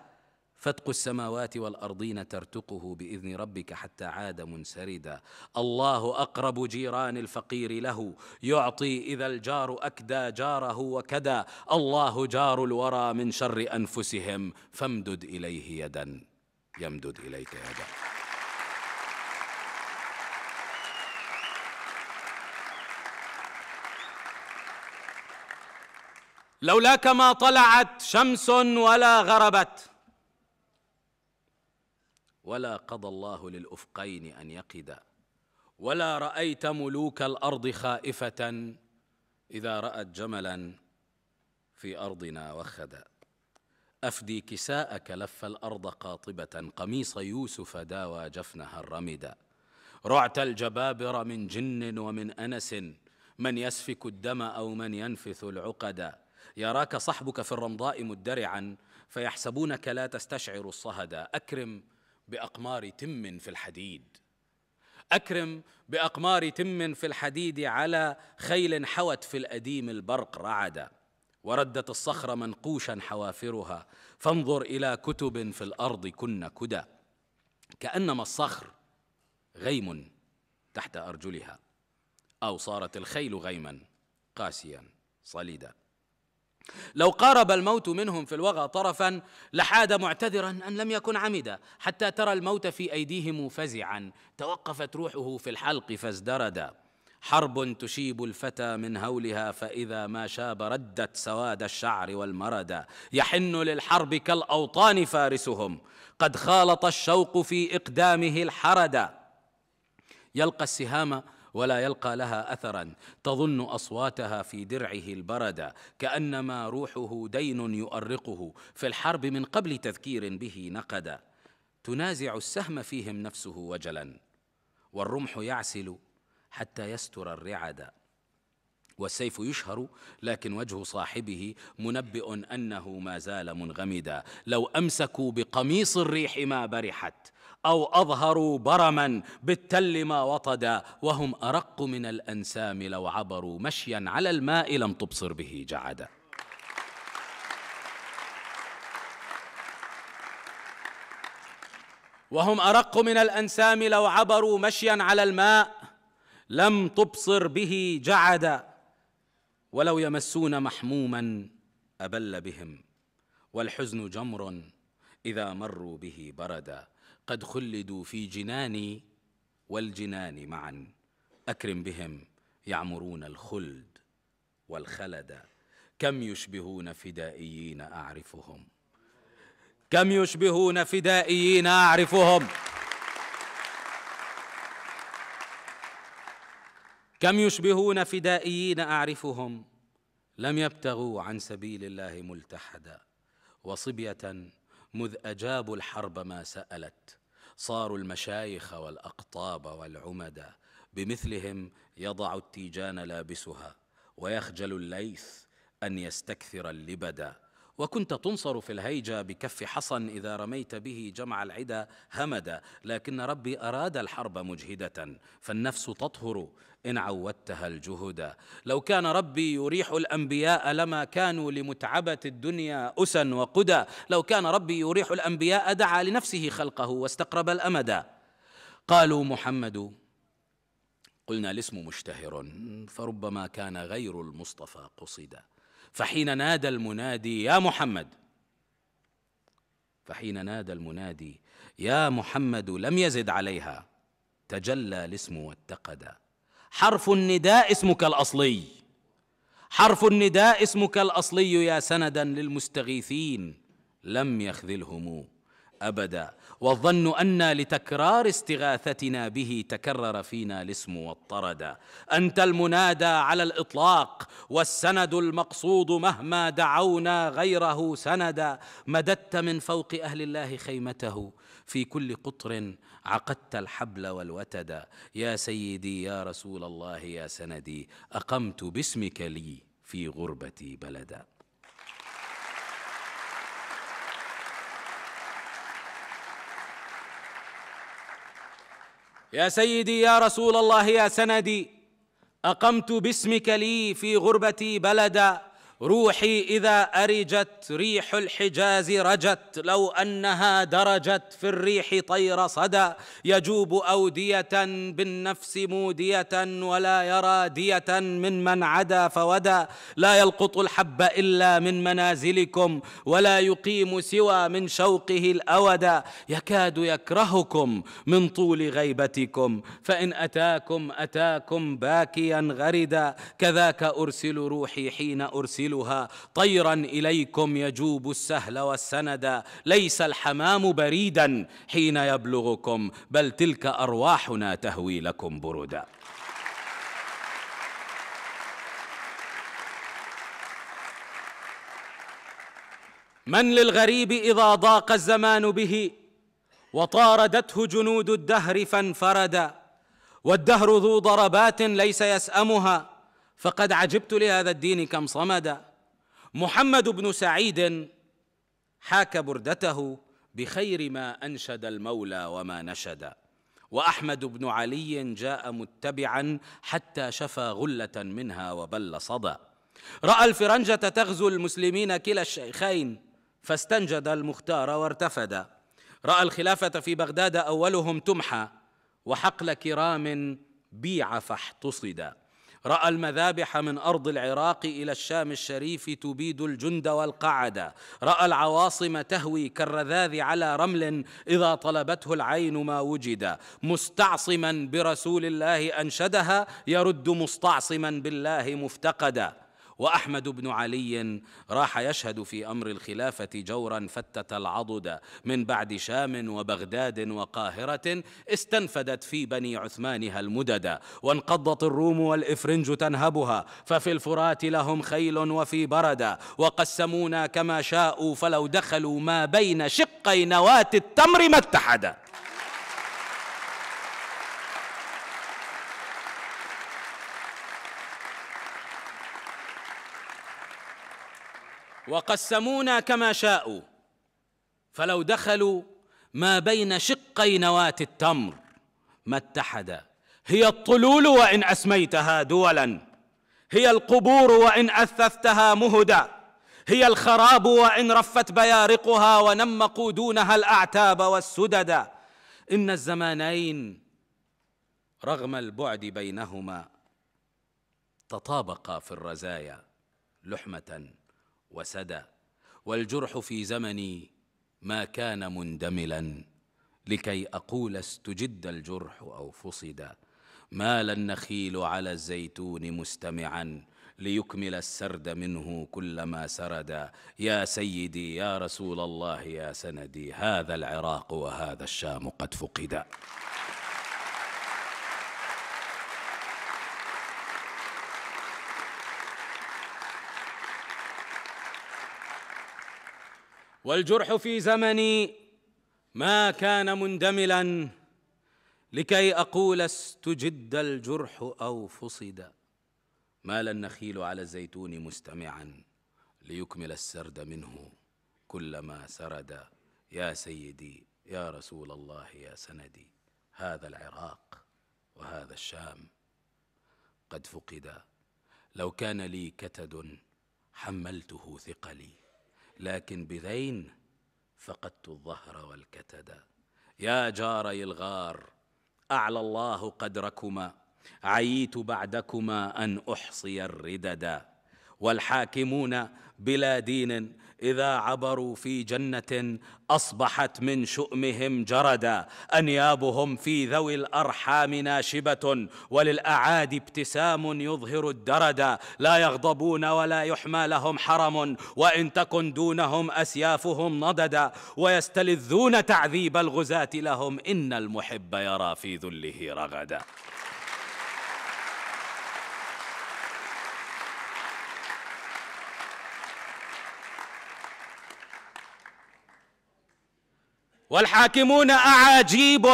[SPEAKER 3] فتق السماوات والارضين ترتقه باذن ربك حتى عاد منسردا الله اقرب جيران الفقير له يعطي اذا الجار اكدى جاره وكدا الله جار الورى من شر انفسهم فامدد اليه يدا يمدد اليك يدا لولاك ما طلعت شمس ولا غربت ولا قضى الله للافقين ان يقدا ولا رايت ملوك الارض خائفه اذا رات جملا في ارضنا وخدا افدي كساءك لف الارض قاطبه قميص يوسف داوى جفنها الرمدا رعت الجبابره من جن ومن انس من يسفك الدم او من ينفث العقدا يراك صحبك في الرمضاء مدرعا فيحسبونك لا تستشعر الصهدا أكرم بأقمار تم في الحديد أكرم بأقمار تم في الحديد على خيل حوت في الأديم البرق رعدا وردت الصخر منقوشا حوافرها فانظر إلى كتب في الأرض كن كدى كأنما الصخر غيم تحت أرجلها أو صارت الخيل غيما قاسيا صليدا لو قارب الموت منهم في الوغى طرفا لحاد معتذرا ان لم يكن عمدا حتى ترى الموت في ايديهم فزعا توقفت روحه في الحلق فازدردا حرب تشيب الفتى من هولها فاذا ما شاب ردت سواد الشعر والمردا يحن للحرب كالاوطان فارسهم قد خالط الشوق في اقدامه الحردا يلقى السهام ولا يلقى لها اثرا تظن اصواتها في درعه البرد كانما روحه دين يؤرقه في الحرب من قبل تذكير به نقدا تنازع السهم فيهم نفسه وجلا والرمح يعسل حتى يستر الرعد والسيف يشهر لكن وجه صاحبه منبئ انه ما زال منغمدا لو امسكوا بقميص الريح ما برحت أو أظهروا برما بالتل ما وطدا وهم أرق من الأنسام لو عبروا مشيا على الماء لم تبصر به جعدا وهم أرق من الأنسام لو عبروا مشيا على الماء لم تبصر به جعدا ولو يمسون محموما أبل بهم والحزن جمر إذا مروا به بردا قد خلدوا في جناني والجنان معا أكرم بهم يعمرون الخلد والخلد كم يشبهون فدائيين أعرفهم كم يشبهون فدائيين أعرفهم كم يشبهون فدائيين أعرفهم لم يبتغوا عن سبيل الله ملتحدا وصبية مذ أجابوا الحرب ما سألت صاروا المشايخ والأقطاب والعمدا بمثلهم يضع التيجان لابسها ويخجل الليث أن يستكثر اللبدا وكنت تنصر في الهيجة بكف حصن إذا رميت به جمع العدا همدا لكن ربي أراد الحرب مجهدة فالنفس تطهر إن عودتها الجهدا لو كان ربي يريح الأنبياء لما كانوا لمتعبة الدنيا أسا وقدا لو كان ربي يريح الأنبياء دعا لنفسه خلقه واستقرب الأمدا قالوا محمد قلنا الاسم مشتهر فربما كان غير المصطفى قصدا فحين نادى المنادي يا محمد فحين نادى المنادي يا محمد لم يزد عليها تجلى الاسم واتقدا حرف النداء اسمك الاصلي حرف النداء اسمك الاصلي يا سندا للمستغيثين لم يخذلهم ابدا والظن أن لتكرار استغاثتنا به تكرر فينا الاسم والطرد أنت المنادى على الإطلاق والسند المقصود مهما دعونا غيره سندا مددت من فوق أهل الله خيمته في كل قطر عقدت الحبل والوتدا يا سيدي يا رسول الله يا سندي أقمت باسمك لي في غربتي بلدا يا سيدي يا رسول الله يا سندي اقمت باسمك لي في غربتي بلدا روحي إذا أرجت ريح الحجاز رجت لو أنها درجت في الريح طير صدى يجوب أودية بالنفس مودية ولا يرى دية من من عدا فودى لا يلقط الحب إلا من منازلكم ولا يقيم سوى من شوقه الأودى يكاد يكرهكم من طول غيبتكم فإن أتاكم أتاكم باكيا غردا كذاك أرسل روحي حين أرسل يبدلها طيرا اليكم يجوب السهل والسند ليس الحمام بريدا حين يبلغكم بل تلك ارواحنا تهوي لكم بردا من للغريب اذا ضاق الزمان به وطاردته جنود الدهر فانفردا والدهر ذو ضربات ليس يسامها فقد عجبت لهذا الدين كم صمد محمد بن سعيد حاك بردته بخير ما انشد المولى وما نشد واحمد بن علي جاء متبعا حتى شفى غله منها وبل صدى راى الفرنجه تغزو المسلمين كلا الشيخين فاستنجد المختار وارتفد راى الخلافه في بغداد اولهم تمحى وحقل كرام بيع فاحتصدا راى المذابح من ارض العراق الى الشام الشريف تبيد الجند والقعد راى العواصم تهوي كالرذاذ على رمل اذا طلبته العين ما وجد مستعصما برسول الله انشدها يرد مستعصما بالله مفتقدا واحمد بن علي راح يشهد في امر الخلافه جورا فتت العضد من بعد شام وبغداد وقاهره استنفدت في بني عثمانها المددا وانقضت الروم والافرنج تنهبها ففي الفرات لهم خيل وفي برده وقسمونا كما شاءوا فلو دخلوا ما بين شقي نواه التمر ما اتحدا وقسمونا كما شاءوا فلو دخلوا ما بين شقي نواة التمر ما اتحدا هي الطلول وإن أسميتها دولا هي القبور وإن أثثتها مهدا هي الخراب وإن رفت بيارقها ونمقوا دونها الأعتاب والسددا إن الزمانين رغم البعد بينهما تطابقا في الرزايا لحمة وسدى والجرح في زمني ما كان مندملا لكي أقول استجد الجرح أو فصدا مال النخيل على الزيتون مستمعا ليكمل السرد منه كلما سردا يا سيدي يا رسول الله يا سندي هذا العراق وهذا الشام قد فقدا والجرح في زمني ما كان مندملا لكي اقول استجد الجرح او فصد مال النخيل على الزيتون مستمعا ليكمل السرد منه كلما سرد يا سيدي يا رسول الله يا سندي هذا العراق وهذا الشام قد فقد لو كان لي كتد حملته ثقلي لكن بذين فقدت الظهر والكتد يا جاري الغار أعلى الله قدركما عييت بعدكما أن أحصي الرددا والحاكمون بلا دين اذا عبروا في جنه اصبحت من شؤمهم جردا انيابهم في ذوي الارحام ناشبه وللاعادي ابتسام يظهر الدردا لا يغضبون ولا يحمى لهم حرم وان تكن دونهم اسيافهم نضدا ويستلذون تعذيب الغزاه لهم ان المحب يرى في ذله رغدا والحاكمون أعاجيب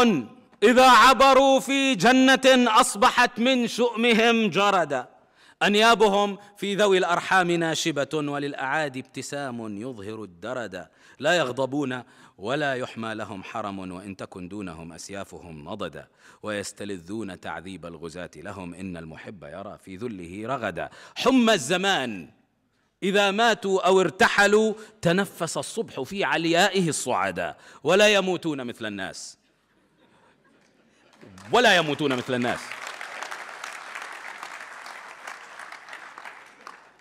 [SPEAKER 3] إذا عبروا في جنة أصبحت من شؤمهم جردا أنيابهم في ذوي الأرحام ناشبة وللأعادي ابتسام يظهر الدردا لا يغضبون ولا يحمى لهم حرم وإن تكن دونهم أسيافهم نضدا ويستلذون تعذيب الغزاة لهم إن المحب يرى في ذله رغدا حمى الزمان إذا ماتوا أو ارتحلوا تنفس الصبح في عليائه الصعداء ولا يموتون مثل الناس ولا يموتون مثل الناس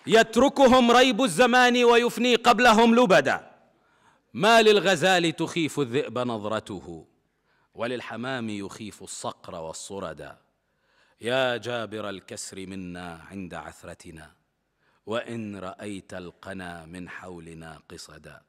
[SPEAKER 3] يتركهم ريب الزمان ويفني قبلهم لبدا ما للغزال تخيف الذئب نظرته وللحمام يخيف الصقر والصردا يا جابر الكسر منا عند عثرتنا وان رايت القنا من حولنا قصدا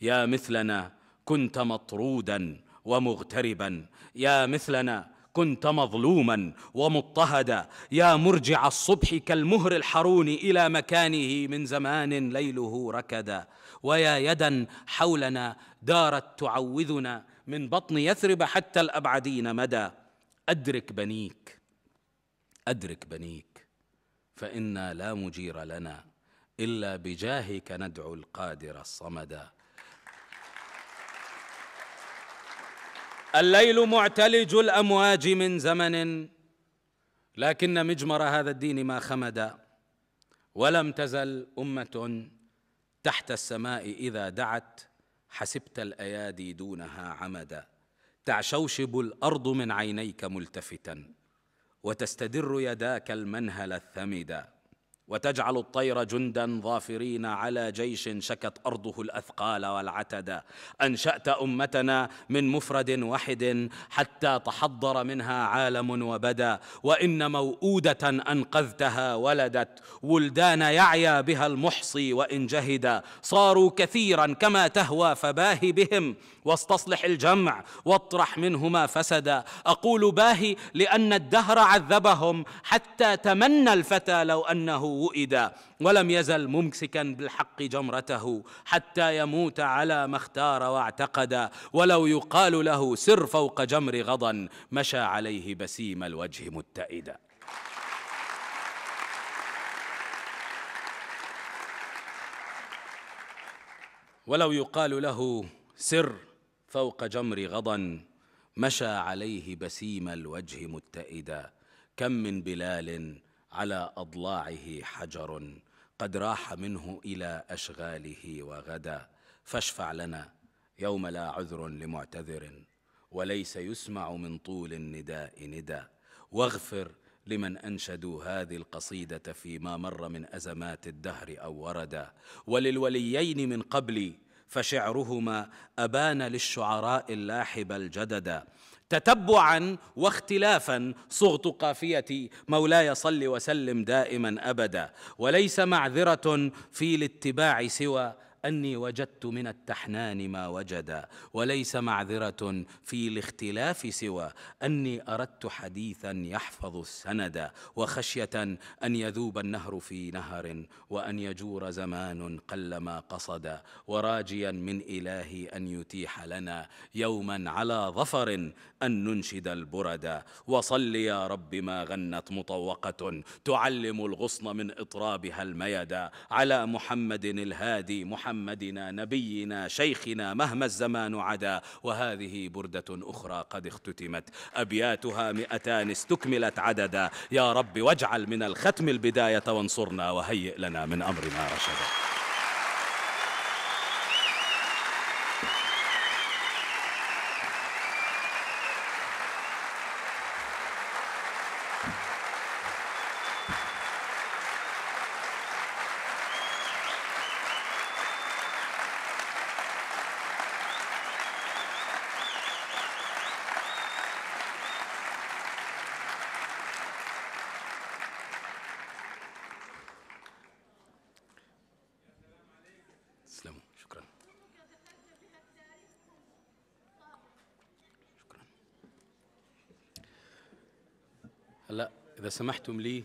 [SPEAKER 3] يا مثلنا كنت مطرودا ومغتربا يا مثلنا كنت مظلوما ومضطهدا يا مرجع الصبح كالمهر الحرون الى مكانه من زمان ليله ركدا ويا يدا حولنا دارت تعوذنا من بطن يثرب حتى الابعدين مدى ادرك بنيك ادرك بنيك فإنا لا مجير لنا إلا بجاهك ندعو القادر الصمد الليل معتلج الأمواج من زمن لكن مجمر هذا الدين ما خمد ولم تزل أمة تحت السماء إذا دعت حسبت الأيادي دونها عمدا تعشوشب الأرض من عينيك ملتفتا وتستدر يداك المنهل الثمدا وتجعل الطير جندا ظافرين على جيش شكت ارضه الاثقال والعتدا انشات امتنا من مفرد واحد حتى تحضر منها عالم وبدا وان موءوده انقذتها ولدت ولدان يعيا بها المحصي وان جهدا صاروا كثيرا كما تهوى فباهي بهم واستصلح الجمع واطرح منهما فسدا اقول باهي لان الدهر عذبهم حتى تمنى الفتى لو انه وئدا ولم يزل ممسكا بالحق جمرته حتى يموت على ما اختار واعتقد ولو يقال له سر فوق جمر غضا مشى عليه بسيم الوجه متئدا ولو يقال له سر فوق جمر غضا مشى عليه بسيم الوجه متئدا كم من بلال على اضلاعه حجر قد راح منه الى اشغاله وغدا فاشفع لنا يوم لا عذر لمعتذر وليس يسمع من طول النداء ندى واغفر لمن انشدوا هذه القصيده فيما مر من ازمات الدهر او وردا وللوليين من قبلي فشعرهما ابان للشعراء اللاحب الجددا تتبعا واختلافا صغت قافيتي مولاي صل وسلم دائما ابدا وليس معذره في الاتباع سوى أني وجدت من التحنان ما وجدا وليس معذرة في الاختلاف سوى أني أردت حديثا يحفظ السند وخشية أن يذوب النهر في نهر وأن يجور زمان قلما قصدا وراجيا من إلهي أن يتيح لنا يوما على ظفر أن ننشد البردا وصل يا رب ما غنت مطوقة تعلم الغصن من إطرابها الميدا على محمد الهادي محمد محمدنا نبينا شيخنا مهما الزمان عدا وهذه بردة أخرى قد اختتمت أبياتها مئتان استكملت عددا يا رب واجعل من الختم البداية وانصرنا وهيئ لنا من أمرنا رشدا سمحتم لي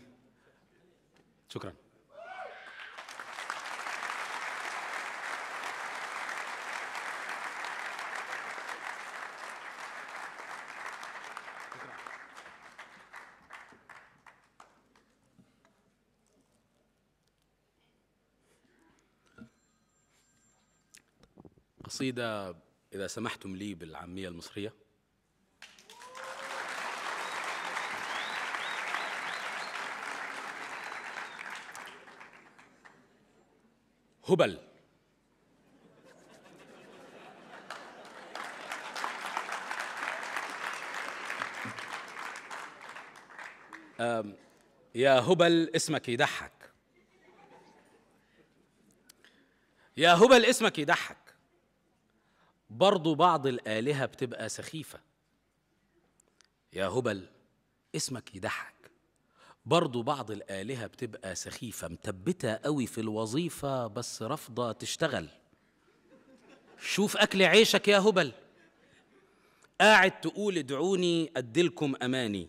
[SPEAKER 3] شكرا قصيدة إذا سمحتم لي بالعامية المصرية هبل يا هبل اسمك يضحك يا هبل اسمك يضحك برضو بعض الآلهة بتبقى سخيفة يا هبل اسمك يضحك برضو بعض الآلهة بتبقى سخيفة متبتة قوي في الوظيفة بس رافضة تشتغل شوف أكل عيشك يا هبل قاعد تقول ادعوني أدلكم أماني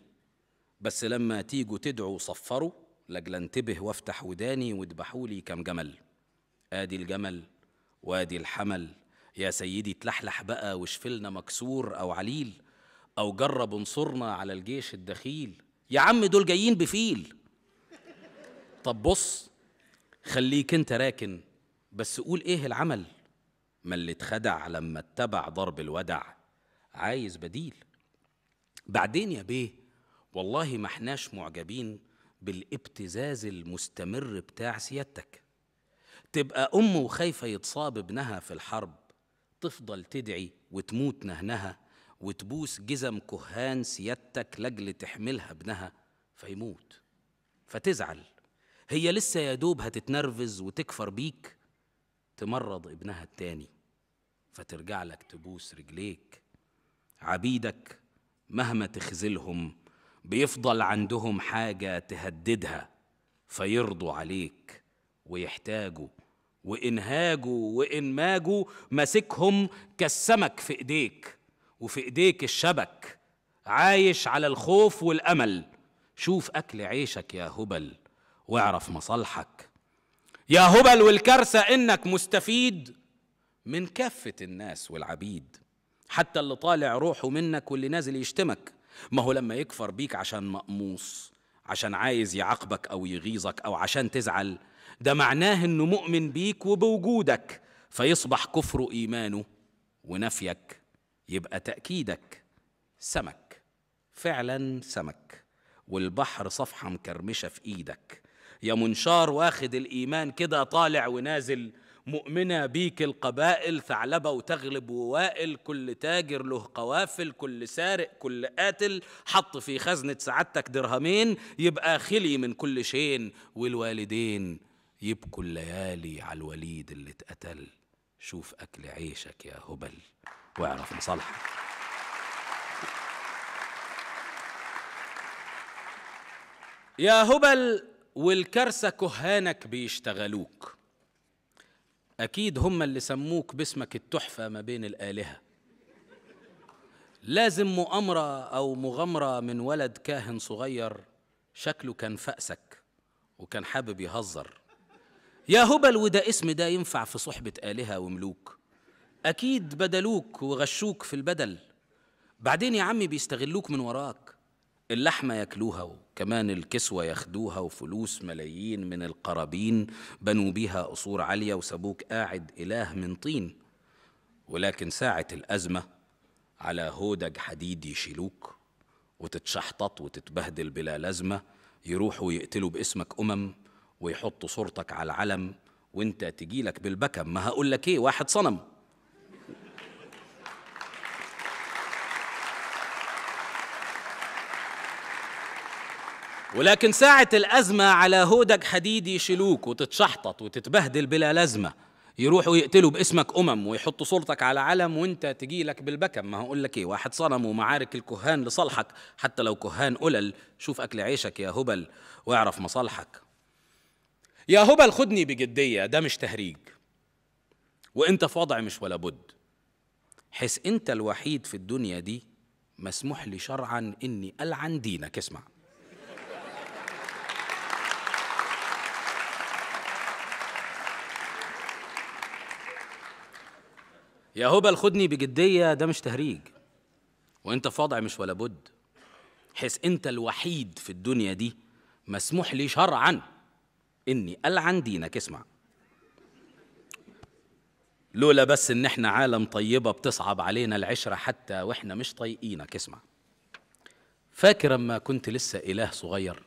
[SPEAKER 3] بس لما تيجوا تدعوا صفروا لجل انتبه وافتح وداني واذبحوا لي كم جمل آدي الجمل وادي الحمل يا سيدي تلحلح بقى وشفلنا مكسور أو عليل أو جرب انصرنا على الجيش الدخيل يا عم دول جايين بفيل طب بص خليك انت راكن بس قول ايه العمل ما اللي اتخدع لما اتبع ضرب الودع عايز بديل بعدين يا بيه والله ما احناش معجبين بالابتزاز المستمر بتاع سيادتك تبقى ام وخايفه يتصاب ابنها في الحرب تفضل تدعي وتموت نهنها وتبوس جزم كهان سيادتك لاجل تحملها ابنها فيموت فتزعل هي لسه يا دوب هتتنرفز وتكفر بيك تمرض ابنها التاني فترجع لك تبوس رجليك عبيدك مهما تخذلهم بيفضل عندهم حاجة تهددها فيرضوا عليك ويحتاجوا وإنهاجوا وإنماجوا ماسكهم كالسمك في إيديك وفي ايديك الشبك عايش على الخوف والامل شوف اكل عيشك يا هبل واعرف مصالحك يا هبل والكارثه انك مستفيد من كافه الناس والعبيد حتى اللي طالع روحه منك واللي نازل يشتمك ما هو لما يكفر بيك عشان مقموص عشان عايز يعاقبك او يغيظك او عشان تزعل ده معناه انه مؤمن بيك وبوجودك فيصبح كفره ايمانه ونفيك يبقى تأكيدك سمك فعلا سمك والبحر صفحة مكرمشة في إيدك يا منشار واخد الإيمان كده طالع ونازل مؤمنة بيك القبائل ثعلبة وتغلب ووائل كل تاجر له قوافل كل سارق كل قاتل حط في خزنة سعادتك درهمين يبقى خلي من كل شين والوالدين يبكوا الليالي على الوليد اللي اتقتل شوف أكل عيشك يا هبل واعرف مصالحك يا هبل والكارثة كهانك بيشتغلوك أكيد هم اللي سموك باسمك التحفة ما بين الآلهة لازم مؤامرة أو مغامرة من ولد كاهن صغير شكله كان فأسك وكان حابب يهزر يا هبل وده اسم ده ينفع في صحبة آلهة وملوك أكيد بدلوك وغشوك في البدل بعدين يا عمي بيستغلوك من وراك اللحمة ياكلوها وكمان الكسوة ياخدوها وفلوس ملايين من القرابين بنوا بيها قصور عالية وسابوك قاعد إله من طين ولكن ساعة الأزمة على هودج حديد يشيلوك وتتشحطط وتتبهدل بلا لازمة يروحوا يقتلوا باسمك أمم ويحطوا صورتك على العلم وانت تجيلك بالبكم ما هقولك ايه واحد صنم ولكن ساعة الأزمة على هودك حديد يشيلوك وتتشحطط وتتبهدل بلا لازمة يروحوا يقتلوا باسمك أمم ويحطوا صورتك على علم وانت تجيلك بالبكم ما هقول لك ايه واحد صنم ومعارك الكهان لصالحك حتى لو كهان قلل شوف أكل عيشك يا هبل واعرف مصالحك يا هبل خدني بجدية ده مش تهريج وانت في وضع مش ولا بد حس انت الوحيد في الدنيا دي مسموح لي شرعا اني العن دينك اسمع يا هبل خدني بجدية ده مش تهريج وانت في وضع مش ولا بد حيث انت الوحيد في الدنيا دي مسموح لي شرعا اني العن دينك اسمع لولا بس ان احنا عالم طيبه بتصعب علينا العشره حتى واحنا مش طايقينك اسمع فاكر اما كنت لسه اله صغير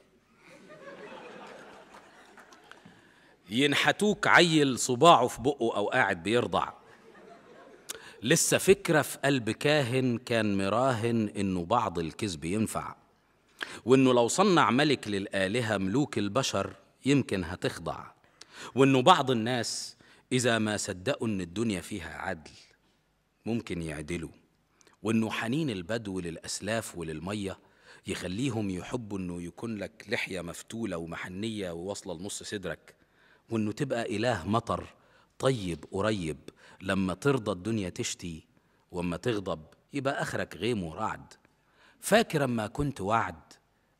[SPEAKER 3] ينحتوك عيل صباعه في بقه او قاعد بيرضع لسه فكرة في قلب كاهن كان مراهن إنه بعض الكذب ينفع وإنه لو صنع ملك للآلهة ملوك البشر يمكن هتخضع وإنه بعض الناس إذا ما صدقوا إن الدنيا فيها عدل ممكن يعدلوا وإنه حنين البدو للأسلاف وللمية يخليهم يحبوا إنه يكون لك لحية مفتولة ومحنية وواصلة لنص صدرك وإنه تبقى إله مطر طيب قريب لما ترضى الدنيا تشتي واما تغضب يبقى اخرك غيم ورعد فاكر اما كنت وعد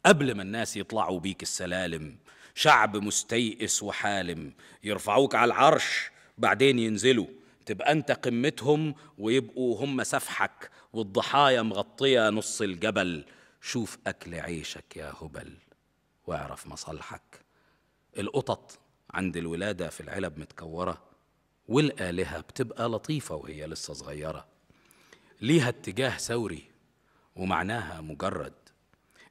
[SPEAKER 3] قبل ما الناس يطلعوا بيك السلالم شعب مستيئس وحالم يرفعوك على العرش بعدين ينزلوا تبقى انت قمتهم ويبقوا هم سفحك والضحايا مغطيه نص الجبل شوف اكل عيشك يا هبل واعرف مصالحك القطط عند الولاده في العلب متكوره والآلهة بتبقى لطيفة وهي لسه صغيرة ليها اتجاه ثوري ومعناها مجرد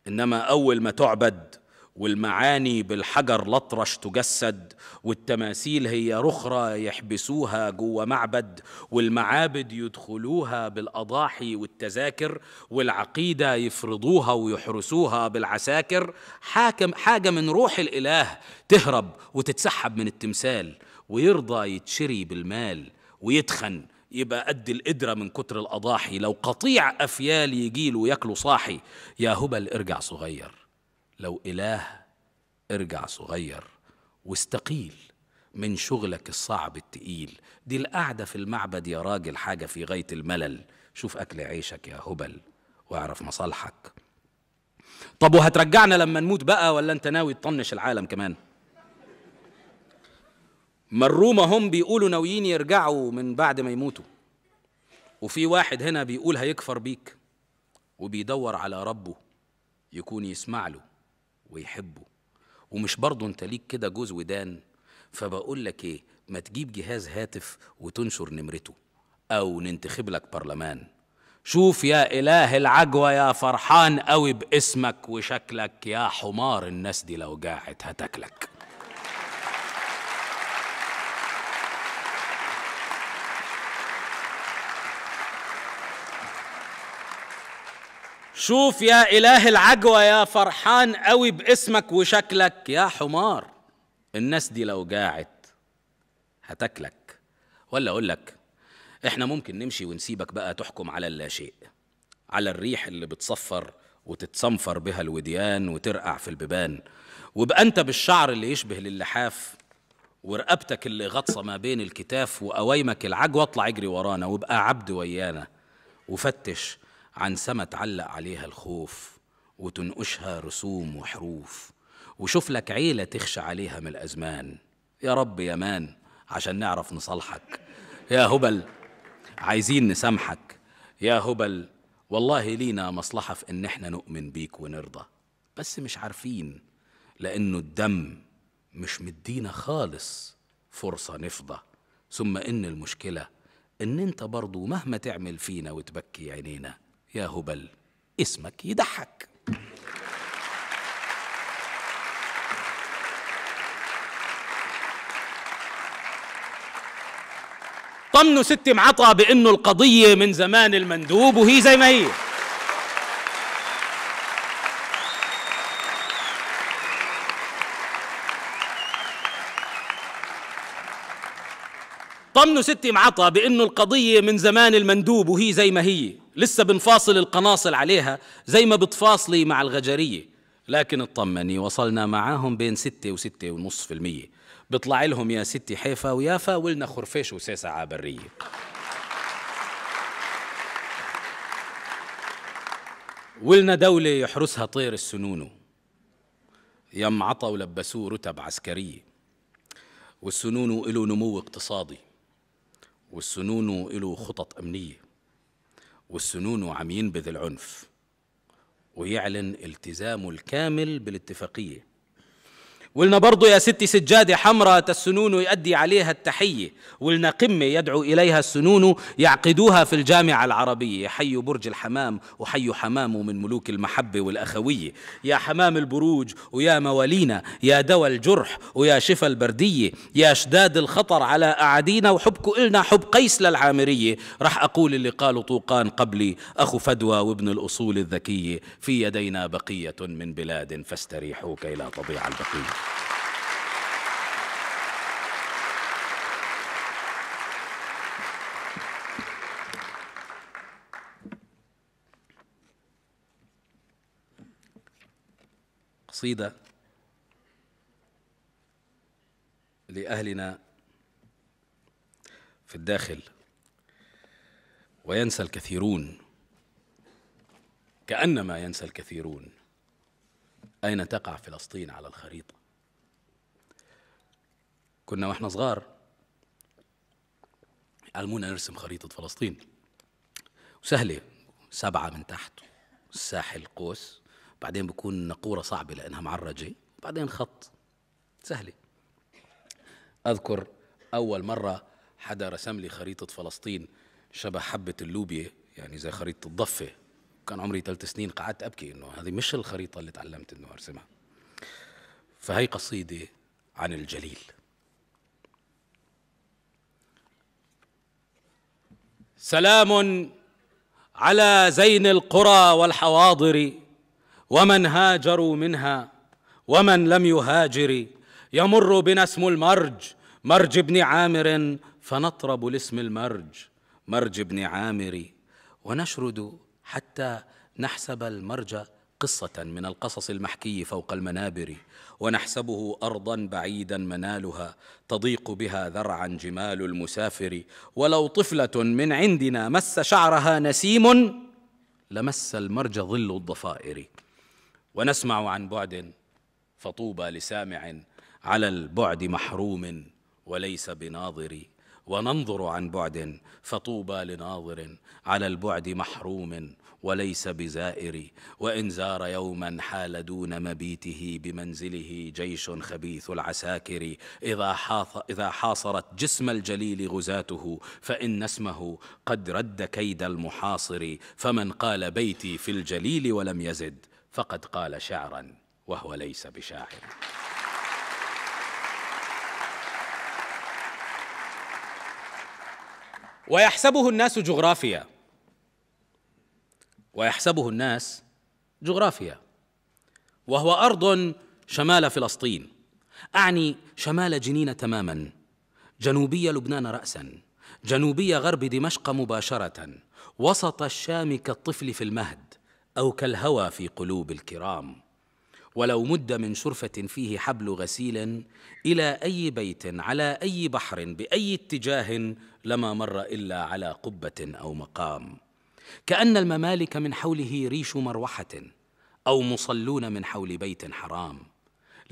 [SPEAKER 3] إنما أول ما تعبد والمعاني بالحجر لطرش تجسد والتماثيل هي رخرة يحبسوها جوه معبد والمعابد يدخلوها بالأضاحي والتذاكر والعقيدة يفرضوها ويحرسوها بالعساكر حاكم حاجة من روح الإله تهرب وتتسحب من التمثال ويرضى يتشري بالمال ويتخن يبقى قد القدرة من كتر الأضاحي لو قطيع أفيال يجيل وياكله صاحي يا هبل ارجع صغير لو إله ارجع صغير واستقيل من شغلك الصعب التقيل دي القعدة في المعبد يا راجل حاجة في غاية الملل شوف أكل عيشك يا هبل واعرف مصالحك طب وهترجعنا لما نموت بقى ولا انت ناوي تطنش العالم كمان ما الروم هم بيقولوا ناويين يرجعوا من بعد ما يموتوا وفي واحد هنا بيقول هيكفر بيك وبيدور على ربه يكون يسمع له ويحبه ومش برضه انت ليك كده جوز ودان فبقول لك ايه ما تجيب جهاز هاتف وتنشر نمرته او ننتخب لك برلمان شوف يا اله العجوه يا فرحان قوي باسمك وشكلك يا حمار الناس دي لو جاعت هتاكلك شوف يا إله العجوة يا فرحان قوي باسمك وشكلك يا حمار الناس دي لو جاعت هتاكلك ولا أقول لك إحنا ممكن نمشي ونسيبك بقى تحكم على اللاشيء على الريح اللي بتصفر وتتصنفر بها الوديان وترقع في البيبان وبقى أنت بالشعر اللي يشبه للحاف ورقبتك اللي غطسه ما بين الكتاف وقوايمك العجوه اطلع اجري ورانا وابقى عبد ويانا وفتش عن سما تعلق عليها الخوف وتنقشها رسوم وحروف وشوف لك عيلة تخشى عليها من الأزمان يا رب يا مان عشان نعرف نصالحك يا هبل عايزين نسامحك يا هبل والله لينا مصلحة في إن إحنا نؤمن بيك ونرضى بس مش عارفين لأنه الدم مش مدينا خالص فرصة نفضى ثم إن المشكلة إن أنت برضو مهما تعمل فينا وتبكي عينينا يا هبل اسمك يضحك طمنوا ست معطى بانه القضيه من زمان المندوب وهي زي ما هي طمنوا ستي معطى بانه القضيه من زمان المندوب وهي زي ما هي لسه بنفاصل القناصل عليها زي ما بتفاصلي مع الغجريه لكن اطمني وصلنا معاهم بين ستة وستة ونص في المية بطلع لهم يا ستي حيفا ويافا ولنا خرفيش وسيسة عابرية ولنا دولة يحرسها طير السنونو يم عطا ولبسوه رتب عسكرية والسنونو له نمو اقتصادي والسنونو له خطط أمنية والسنونو عم ينبذ العنف ويعلن التزامه الكامل بالاتفاقية ولنا برضه يا ستي سجادة حمراء السنون يؤدي عليها التحية ولنا قمة يدعو إليها السنون يعقدوها في الجامعة العربية حي برج الحمام وحي حمامه من ملوك المحبة والأخوية يا حمام البروج ويا موالينا يا دوى الجرح ويا شفا البردية يا شداد الخطر على أعادينا وحبك إلنا حب قيس للعامرية راح أقول اللي قالوا طوقان قبلي أخو فدوى وابن الأصول الذكية في يدينا بقية من بلاد فاستريحوا كي لا تضيع البقية قصيدة لأهلنا في الداخل وينسى الكثيرون كأنما ينسى الكثيرون أين تقع فلسطين على الخريطة كنا وإحنا صغار علمونا نرسم خريطة فلسطين وسهلة سبعة من تحت الساحل قوس بعدين بكون نقورة صعبة لأنها معرجة بعدين خط سهلة أذكر أول مرة حدا رسم لي خريطة فلسطين شبه حبة اللوبية يعني زي خريطة الضفة كان عمري ثلاث سنين قعدت أبكي إنه هذه مش الخريطة اللي تعلمت إنه أرسمها فهي قصيدة عن الجليل سلام على زين القرى والحواضر ومن هاجروا منها ومن لم يهاجر يمر بنا اسم المرج مرج ابن عامر فنطرب لاسم المرج مرج ابن عامر ونشرد حتى نحسب المرج قصة من القصص المحكي فوق المنابر ونحسبه أرضا بعيدا منالها تضيق بها ذرعا جمال المسافر ولو طفلة من عندنا مس شعرها نسيم لمس المرج ظل الضفائر ونسمع عن بعد فطوبى لسامع على البعد محروم وليس بناظر وننظر عن بعد فطوبى لناظر على البعد محروم وليس بزائر وان زار يوما حال دون مبيته بمنزله جيش خبيث العساكر اذا اذا حاصرت جسم الجليل غزاته فان اسمه قد رد كيد المحاصر فمن قال بيتي في الجليل ولم يزد فقد قال شعرا وهو ليس بشاعر ويحسبه الناس جغرافيا ويحسبه الناس جغرافيا وهو ارض شمال فلسطين اعني شمال جنين تماما جنوبي لبنان راسا جنوبي غرب دمشق مباشره وسط الشام كالطفل في المهد او كالهوى في قلوب الكرام ولو مد من شرفه فيه حبل غسيل الى اي بيت على اي بحر باي اتجاه لما مر الا على قبه او مقام كان الممالك من حوله ريش مروحه او مصلون من حول بيت حرام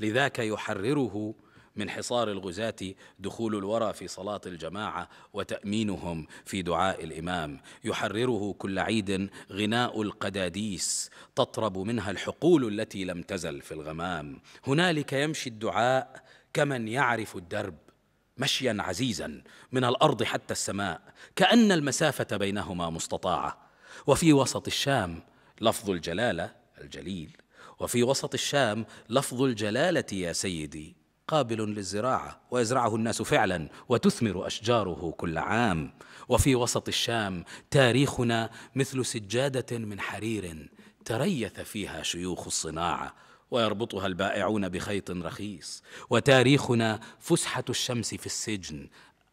[SPEAKER 3] لذاك يحرره من حصار الغزاة دخول الورى في صلاة الجماعة وتأمينهم في دعاء الإمام يحرره كل عيد غناء القداديس تطرب منها الحقول التي لم تزل في الغمام هنالك يمشي الدعاء كمن يعرف الدرب مشيا عزيزا من الأرض حتى السماء كأن المسافة بينهما مستطاعة وفي وسط الشام لفظ الجلالة الجليل وفي وسط الشام لفظ الجلالة يا سيدي قابل للزراعه ويزرعه الناس فعلا وتثمر اشجاره كل عام وفي وسط الشام تاريخنا مثل سجاده من حرير تريث فيها شيوخ الصناعه ويربطها البائعون بخيط رخيص وتاريخنا فسحه الشمس في السجن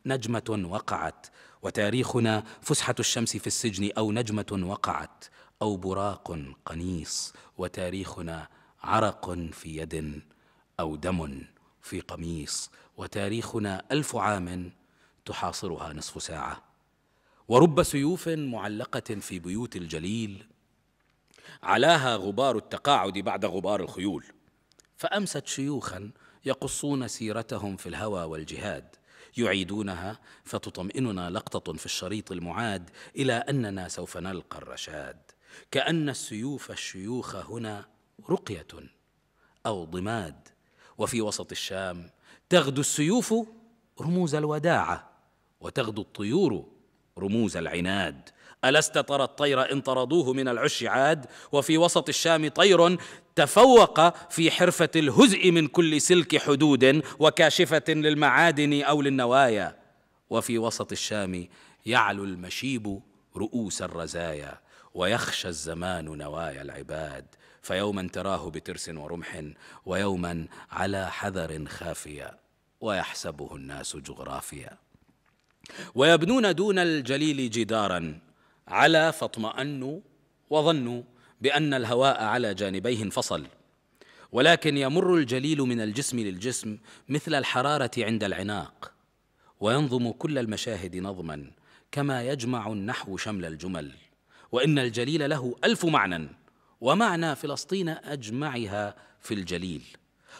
[SPEAKER 3] نجمه وقعت وتاريخنا فسحه الشمس في السجن او نجمه وقعت او براق قنيص وتاريخنا عرق في يد او دم في قميص وتاريخنا ألف عام تحاصرها نصف ساعة ورب سيوف معلقة في بيوت الجليل علاها غبار التقاعد بعد غبار الخيول فأمست شيوخا يقصون سيرتهم في الهوى والجهاد يعيدونها فتطمئننا لقطة في الشريط المعاد إلى أننا سوف نلقى الرشاد كأن السيوف الشيوخ هنا رقية أو ضماد وفي وسط الشام تغدو السيوف رموز الوداعه وتغدو الطيور رموز العناد ألست ترى الطير إن طردوه من العش عاد وفي وسط الشام طير تفوق في حرفة الهزء من كل سلك حدود وكاشفة للمعادن أو للنوايا وفي وسط الشام يعلو المشيب رؤوس الرزايا ويخشى الزمان نوايا العباد فيوما تراه بترس ورمح ويوما على حذر خافيا ويحسبه الناس جغرافيا ويبنون دون الجليل جدارا على فاطمأنوا وظنوا بأن الهواء على جانبيه انفصل ولكن يمر الجليل من الجسم للجسم مثل الحرارة عند العناق وينظم كل المشاهد نظما كما يجمع النحو شمل الجمل وإن الجليل له ألف معنى ومعنى فلسطين اجمعها في الجليل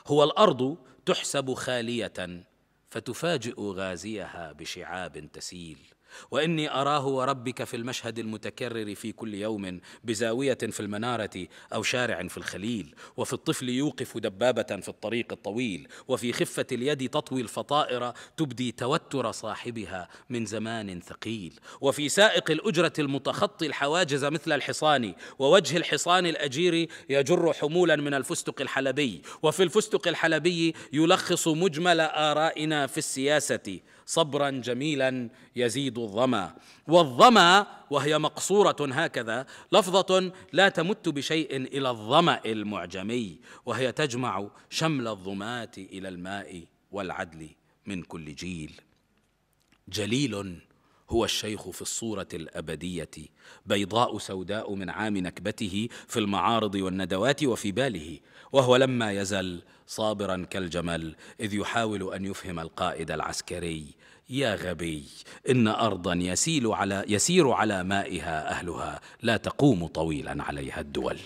[SPEAKER 3] هو الارض تحسب خاليه فتفاجئ غازيها بشعاب تسيل واني اراه وربك في المشهد المتكرر في كل يوم بزاويه في المناره او شارع في الخليل وفي الطفل يوقف دبابه في الطريق الطويل وفي خفه اليد تطوي الفطائر تبدي توتر صاحبها من زمان ثقيل وفي سائق الاجره المتخطي الحواجز مثل الحصان ووجه الحصان الاجير يجر حمولا من الفستق الحلبي وفي الفستق الحلبي يلخص مجمل ارائنا في السياسه صبرا جميلا يزيد الظما والظما وهي مقصورة هكذا لفظة لا تمت بشيء إلى الظمأ المعجمي وهي تجمع شمل الظمات إلى الماء والعدل من كل جيل جليل هو الشيخ في الصورة الأبدية بيضاء سوداء من عام نكبته في المعارض والندوات وفي باله وهو لما يزل صابرا كالجمل إذ يحاول أن يفهم القائد العسكري يا غبي إن أرضا يسيل على يسير على مائها أهلها لا تقوم طويلا عليها الدول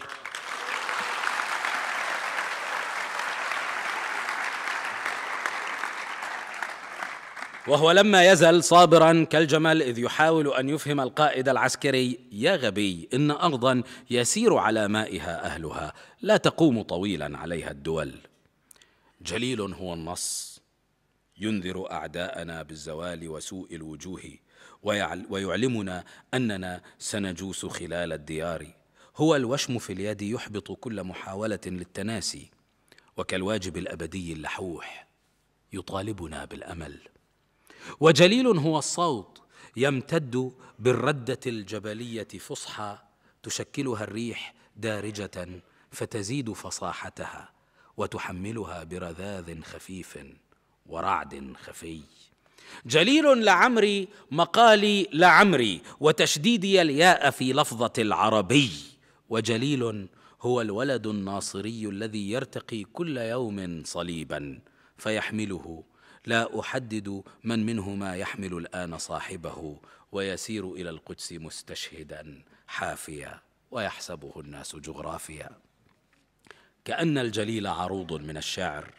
[SPEAKER 3] وهو لما يزل صابرا كالجمل إذ يحاول أن يفهم القائد العسكري يا غبي إن أرضا يسير على مائها أهلها لا تقوم طويلا عليها الدول جليل هو النص ينذر أعداءنا بالزوال وسوء الوجوه ويعلمنا أننا سنجوس خلال الديار هو الوشم في اليد يحبط كل محاولة للتناسي وكالواجب الأبدي اللحوح يطالبنا بالأمل وجليل هو الصوت يمتد بالردة الجبلية فصحى تشكلها الريح دارجة فتزيد فصاحتها وتحملها برذاذ خفيف ورعد خفي جليل لعمري مقالي لعمري وتشديدي الياء في لفظة العربي وجليل هو الولد الناصري الذي يرتقي كل يوم صليبا فيحمله لا احدد من منهما يحمل الان صاحبه ويسير الى القدس مستشهدا حافيا ويحسبه الناس جغرافيا كان الجليل عروض من الشاعر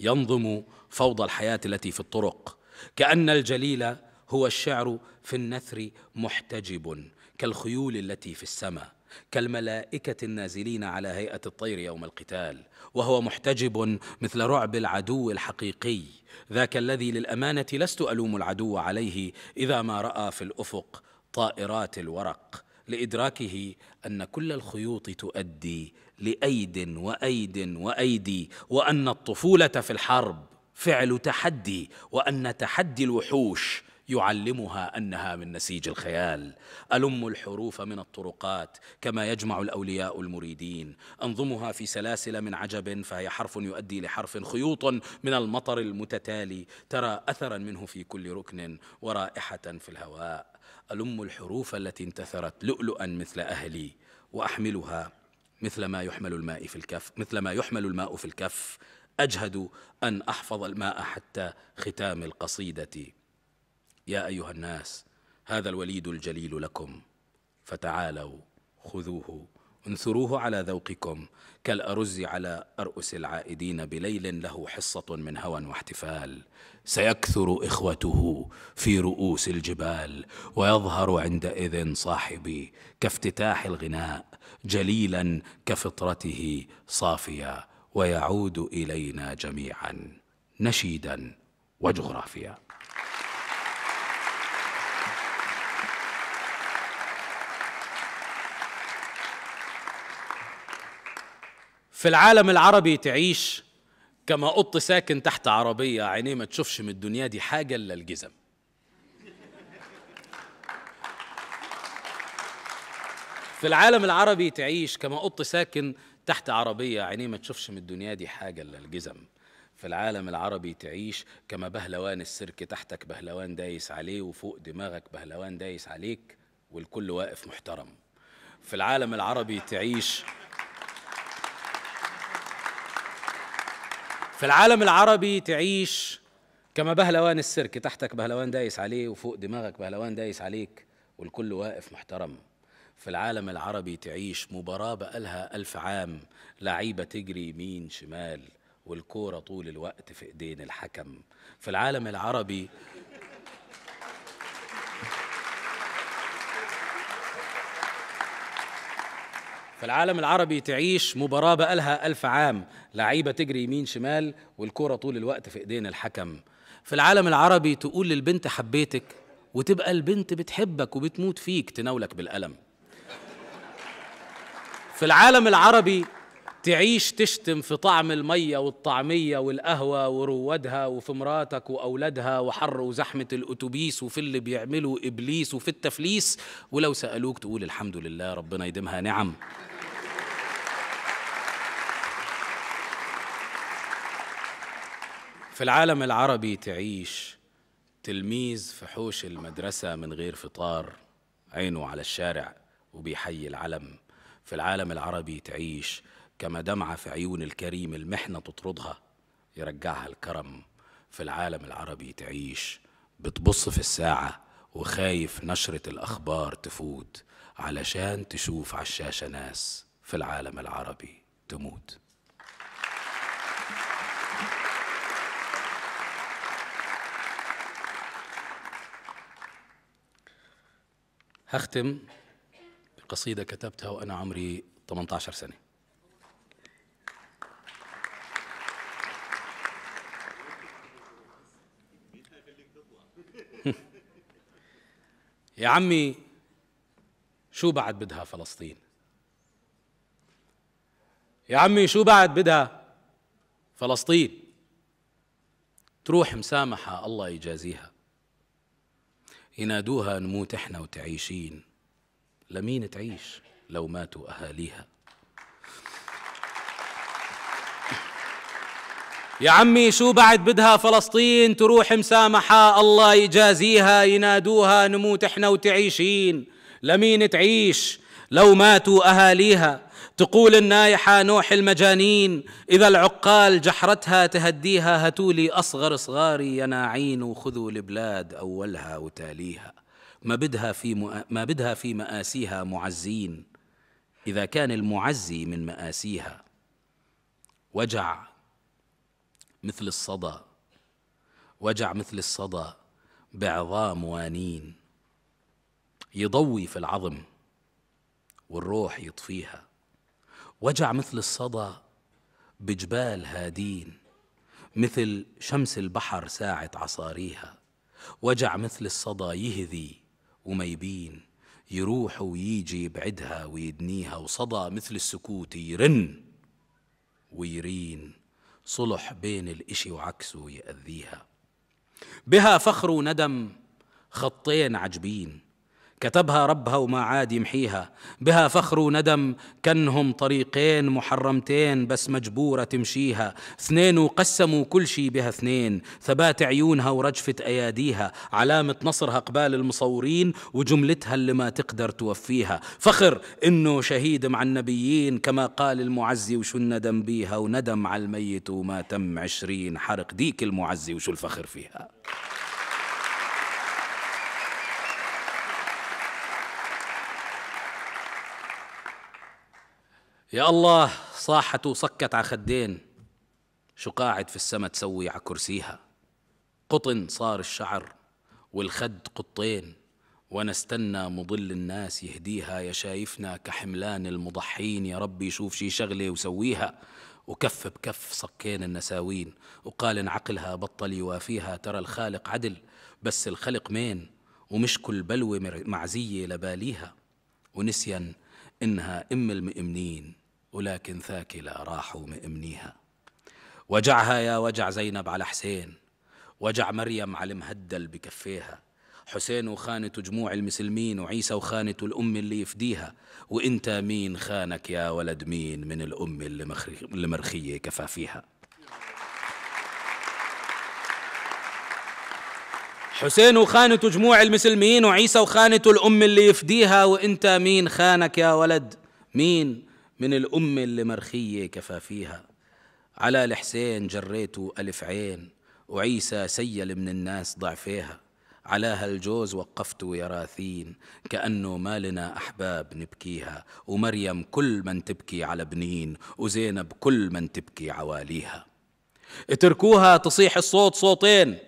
[SPEAKER 3] ينظم فوضى الحياه التي في الطرق كان الجليل هو الشعر في النثر محتجب كالخيول التي في السماء كالملائكة النازلين على هيئة الطير يوم القتال وهو محتجب مثل رعب العدو الحقيقي ذاك الذي للأمانة لست ألوم العدو عليه إذا ما رأى في الأفق طائرات الورق لإدراكه أن كل الخيوط تؤدي لأيد وأيد وأيدي وأن الطفولة في الحرب فعل تحدي وأن تحدي الوحوش يعلمها أنها من نسيج الخيال ألم الحروف من الطرقات كما يجمع الأولياء المريدين أنظمها في سلاسل من عجب فهي حرف يؤدي لحرف خيوط من المطر المتتالي ترى أثرا منه في كل ركن ورائحة في الهواء ألم الحروف التي انتثرت لؤلؤا مثل أهلي وأحملها مثل ما يحمل الماء في الكف مثل ما يحمل الماء في الكف أجهد أن أحفظ الماء حتى ختام القصيدة يا ايها الناس هذا الوليد الجليل لكم فتعالوا خذوه انثروه على ذوقكم كالارز على ارؤس العائدين بليل له حصه من هوى واحتفال سيكثر اخوته في رؤوس الجبال ويظهر عندئذ صاحبي كافتتاح الغناء جليلا كفطرته صافيا ويعود الينا جميعا نشيدا وجغرافيا في العالم العربي تعيش كما قط ساكن تحت عربية عينيه ما تشوفش من الدنيا دي حاجة إلا الجزم في العالم العربي تعيش كما قط ساكن تحت عربية عينيه ما تشوفش من الدنيا دي حاجة إلا الجزم في العالم العربي تعيش كما بهلوان السيرك تحتك بهلوان دايس عليه وفوق دماغك بهلوان دايس عليك والكل واقف محترم في العالم العربي تعيش في العالم العربي تعيش كما بهلوان السيرك تحتك بهلوان دايس عليه وفوق دماغك بهلوان دايس عليك والكل واقف محترم في العالم العربي تعيش مباراة بقالها ألف عام لعيبة تجري يمين شمال والكورة طول الوقت في إيدين الحكم في العالم العربي في العالم العربي تعيش مباراة بقالها ألف عام لعيبه تجري يمين شمال والكره طول الوقت في ايدين الحكم في العالم العربي تقول للبنت حبيتك وتبقى البنت بتحبك وبتموت فيك تناولك بالقلم في العالم العربي تعيش تشتم في طعم المية والطعمية والقهوة وروادها وفي مراتك وأولادها وحر وزحمة الأتوبيس وفي اللي بيعمله إبليس وفي التفليس ولو سألوك تقول الحمد لله ربنا يديمها نعم في العالم العربي تعيش تلميذ في حوش المدرسة من غير فطار عينه على الشارع وبيحيي العلم في العالم العربي تعيش كما دمعة في عيون الكريم المحنة تطردها يرجعها الكرم في العالم العربي تعيش بتبص في الساعة وخايف نشرة الأخبار تفوت علشان تشوف على الشاشة ناس في العالم العربي تموت هختم بقصيدة كتبتها وأنا عمري 18 سنة يا عمي شو بعد بدها فلسطين يا عمي شو بعد بدها فلسطين تروح مسامحة الله يجازيها ينادوها نموت احنا وتعيشين لمين تعيش لو ماتوا أهاليها يا عمي شو بعد بدها فلسطين تروح مسامحة الله يجازيها ينادوها نموت احنا وتعيشين لمين تعيش لو ماتوا أهاليها تقول النايحة نوح المجانين إذا العقال جحرتها تهديها هتولي أصغر صغاري يناعين وخذوا البلاد أولها وتاليها ما بدها في ما بدها في مآسيها معزين إذا كان المعزي من مآسيها وجع مثل الصدى وجع مثل الصدى بعظام وانين يضوي في العظم والروح يطفيها وجع مثل الصدى بجبال هادين مثل شمس البحر ساعة عصاريها وجع مثل الصدى يهذي وما يبين يروح ويجي يبعدها ويدنيها وصدى مثل السكوت يرن ويرين صلح بين الإشي وعكسه يأذيها بها فخر وندم خطين عجبين كتبها ربها وما عاد يمحيها بها فخر وندم كنهم طريقين محرمتين بس مجبورة تمشيها اثنين وقسموا كل شي بها اثنين ثبات عيونها ورجفة أياديها علامة نصرها قبال المصورين وجملتها اللي ما تقدر توفيها فخر إنه شهيد مع النبيين كما قال المعزي وشو الندم بيها وندم على الميت وما تم عشرين حرق ديك المعزي وشو الفخر فيها يا الله صاحت وصكت ع خدين شو قاعد في السما تسوي ع كرسيها قطن صار الشعر والخد قطين وانا استنى مضل الناس يهديها يا شايفنا كحملان المضحين يا ربي شوف شي شغله وسويها وكف بكف صكين النساوين وقال إن عقلها بطل يوافيها ترى الخالق عدل بس الخلق مين ومش كل بلوة معزية لباليها ونسيا إنها أم المؤمنين ولكن ثاكلة راحوا مأمنيها وجعها يا وجع زينب على حسين وجع مريم على المهدل بكفيها حسين وخانة جموع المسلمين وعيسى وخانة الأم اللي يفديها وإنت مين خانك يا ولد مين من الأم اللي مرخية كفافيها حسين وخانة جموع المسلمين وعيسى وخانة الأم اللي يفديها وإنت مين خانك يا ولد مين من الأم اللي مرخية كفافيها على الحسين جريته ألف عين وعيسى سيل من الناس ضعفيها على هالجوز وقفت يراثين كأنه ما لنا أحباب نبكيها ومريم كل من تبكي على بنين وزينب كل من تبكي عواليها اتركوها تصيح الصوت صوتين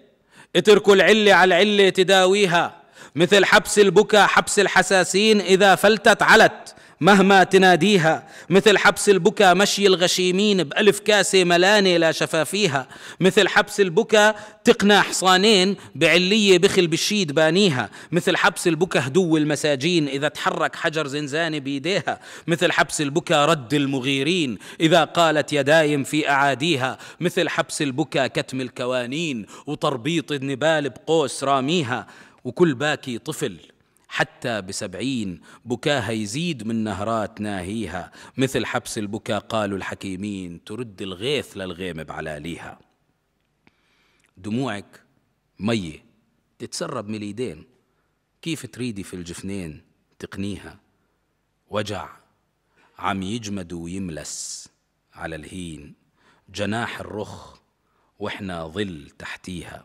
[SPEAKER 3] اتركوا العلة على العلة تداويها مثل حبس البكا حبس الحساسين إذا فلتت علت مهما تناديها مثل حبس البكا مشي الغشيمين بألف كاسة ملانة لا شفافيها مثل حبس البكا تقنع حصانين بعلية بخل بالشيد بانيها مثل حبس البكا هدو المساجين إذا تحرك حجر زنزانة بيديها مثل حبس البكا رد المغيرين إذا قالت يدايم في أعاديها مثل حبس البكا كتم الكوانين وتربيط النبال بقوس راميها وكل باكي طفل حتى بسبعين بكاها يزيد من نهرات ناهيها مثل حبس البكا قالوا الحكيمين ترد الغيث للغيم بعلاليها دموعك مية تتسرب من اليدين كيف تريدي في الجفنين تقنيها وجع عم يجمد ويملس على الهين جناح الرخ واحنا ظل تحتيها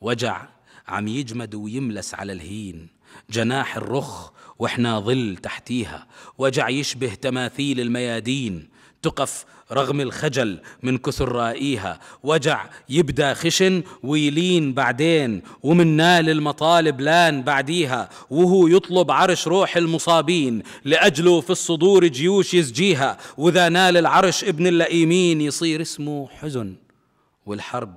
[SPEAKER 3] وجع عم يجمد ويملس على الهين جناح الرخ واحنا ظل تحتيها وجع يشبه تماثيل الميادين تقف رغم الخجل من كثر رائيها وجع يبدا خشن ويلين بعدين ومن نال المطالب لان بعديها وهو يطلب عرش روح المصابين لأجله في الصدور جيوش يزجيها وذا نال العرش ابن اللئيمين يصير اسمه حزن والحرب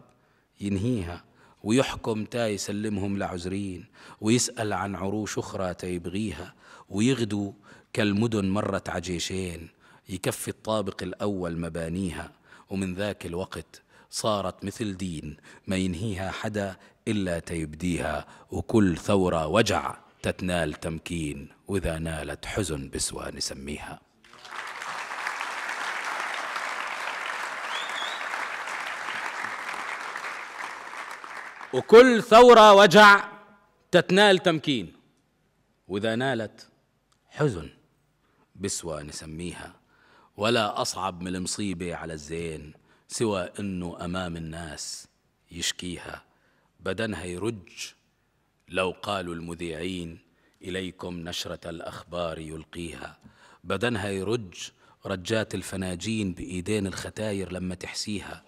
[SPEAKER 3] ينهيها ويحكم تا يسلمهم لعزرين ويسأل عن عروش أخرى تا يبغيها ويغدو كالمدن مرت عجيشين يكفي الطابق الأول مبانيها ومن ذاك الوقت صارت مثل دين ما ينهيها حدا إلا تيبديها وكل ثورة وجع تتنال تمكين وإذا نالت حزن بسوى نسميها وكل ثورة وجع تتنال تمكين وإذا نالت حزن بسوى نسميها ولا أصعب من المصيبة على الزين سوى إنه أمام الناس يشكيها بدنها يرج لو قالوا المذيعين إليكم نشرة الأخبار يلقيها بدنها يرج رجات الفناجين بإيدين الختاير لما تحسيها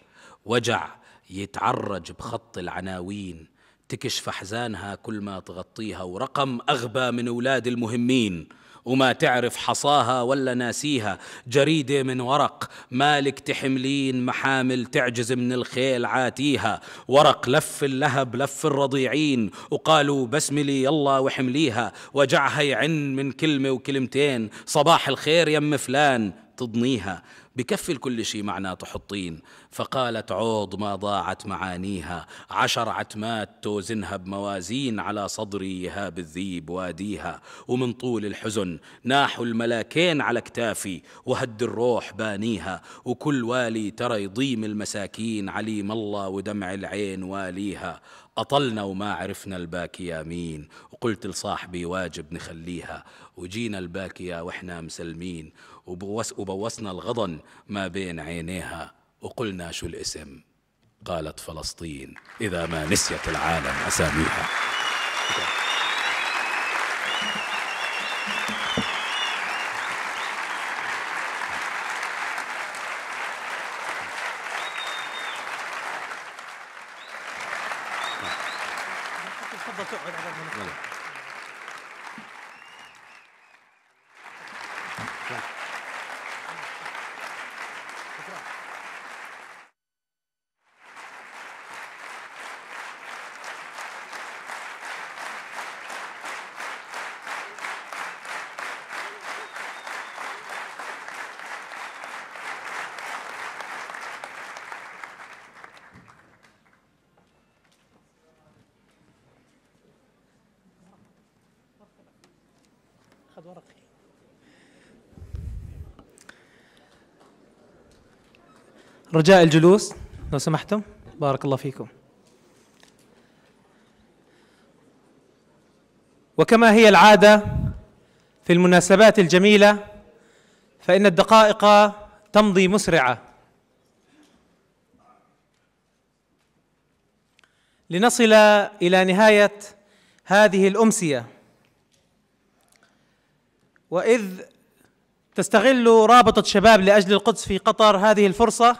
[SPEAKER 3] وجع يتعرج بخط العناوين تكشف أحزانها كل ما تغطيها ورقم أغبى من أولاد المهمين وما تعرف حصاها ولا ناسيها جريدة من ورق مالك تحملين محامل تعجز من الخيل عاتيها ورق لف اللهب لف الرضيعين وقالوا بسملي يلا وحمليها وجعها يعن من كلمة وكلمتين صباح الخير يم فلان تضنيها بكفل كل شيء معناه تحطين فقالت عوض ما ضاعت معانيها عشر عتمات توزنها بموازين على صدري هاب الذيب واديها ومن طول الحزن ناحوا الملاكين على كتافي وهد الروح بانيها وكل والي ترى يضيم المساكين عليم الله ودمع العين واليها أطلنا وما عرفنا الباكية مين وقلت لصاحبي واجب نخليها وجينا الباكية وإحنا مسلمين وبوسنا الغضن ما بين عينيها وقلنا شو الاسم قالت فلسطين إذا ما نسيت العالم أساميها
[SPEAKER 1] رجاء الجلوس لو سمحتم بارك الله فيكم وكما هي العاده في المناسبات الجميله فان الدقائق تمضي مسرعه لنصل الى نهايه هذه الامسيه واذ تستغل رابطه شباب لاجل القدس في قطر هذه الفرصه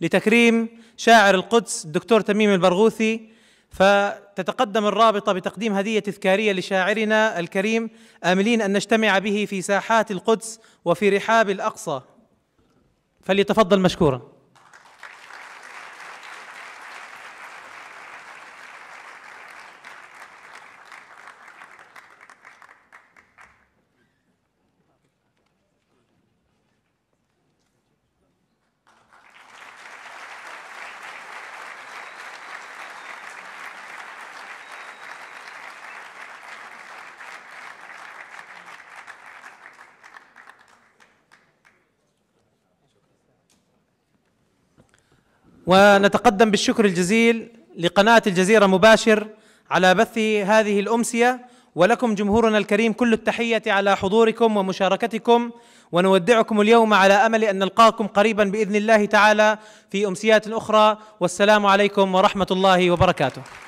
[SPEAKER 1] لتكريم شاعر القدس الدكتور تميم البرغوثي فتتقدم الرابطه بتقديم هديه تذكاريه لشاعرنا الكريم املين ان نجتمع به في ساحات القدس وفي رحاب الاقصى فليتفضل مشكورا ونتقدم بالشكر الجزيل لقناة الجزيرة مباشر على بث هذه الأمسية ولكم جمهورنا الكريم كل التحية على حضوركم ومشاركتكم ونودعكم اليوم على أمل أن نلقاكم قريبا بإذن الله تعالى في أمسيات أخرى والسلام عليكم ورحمة الله وبركاته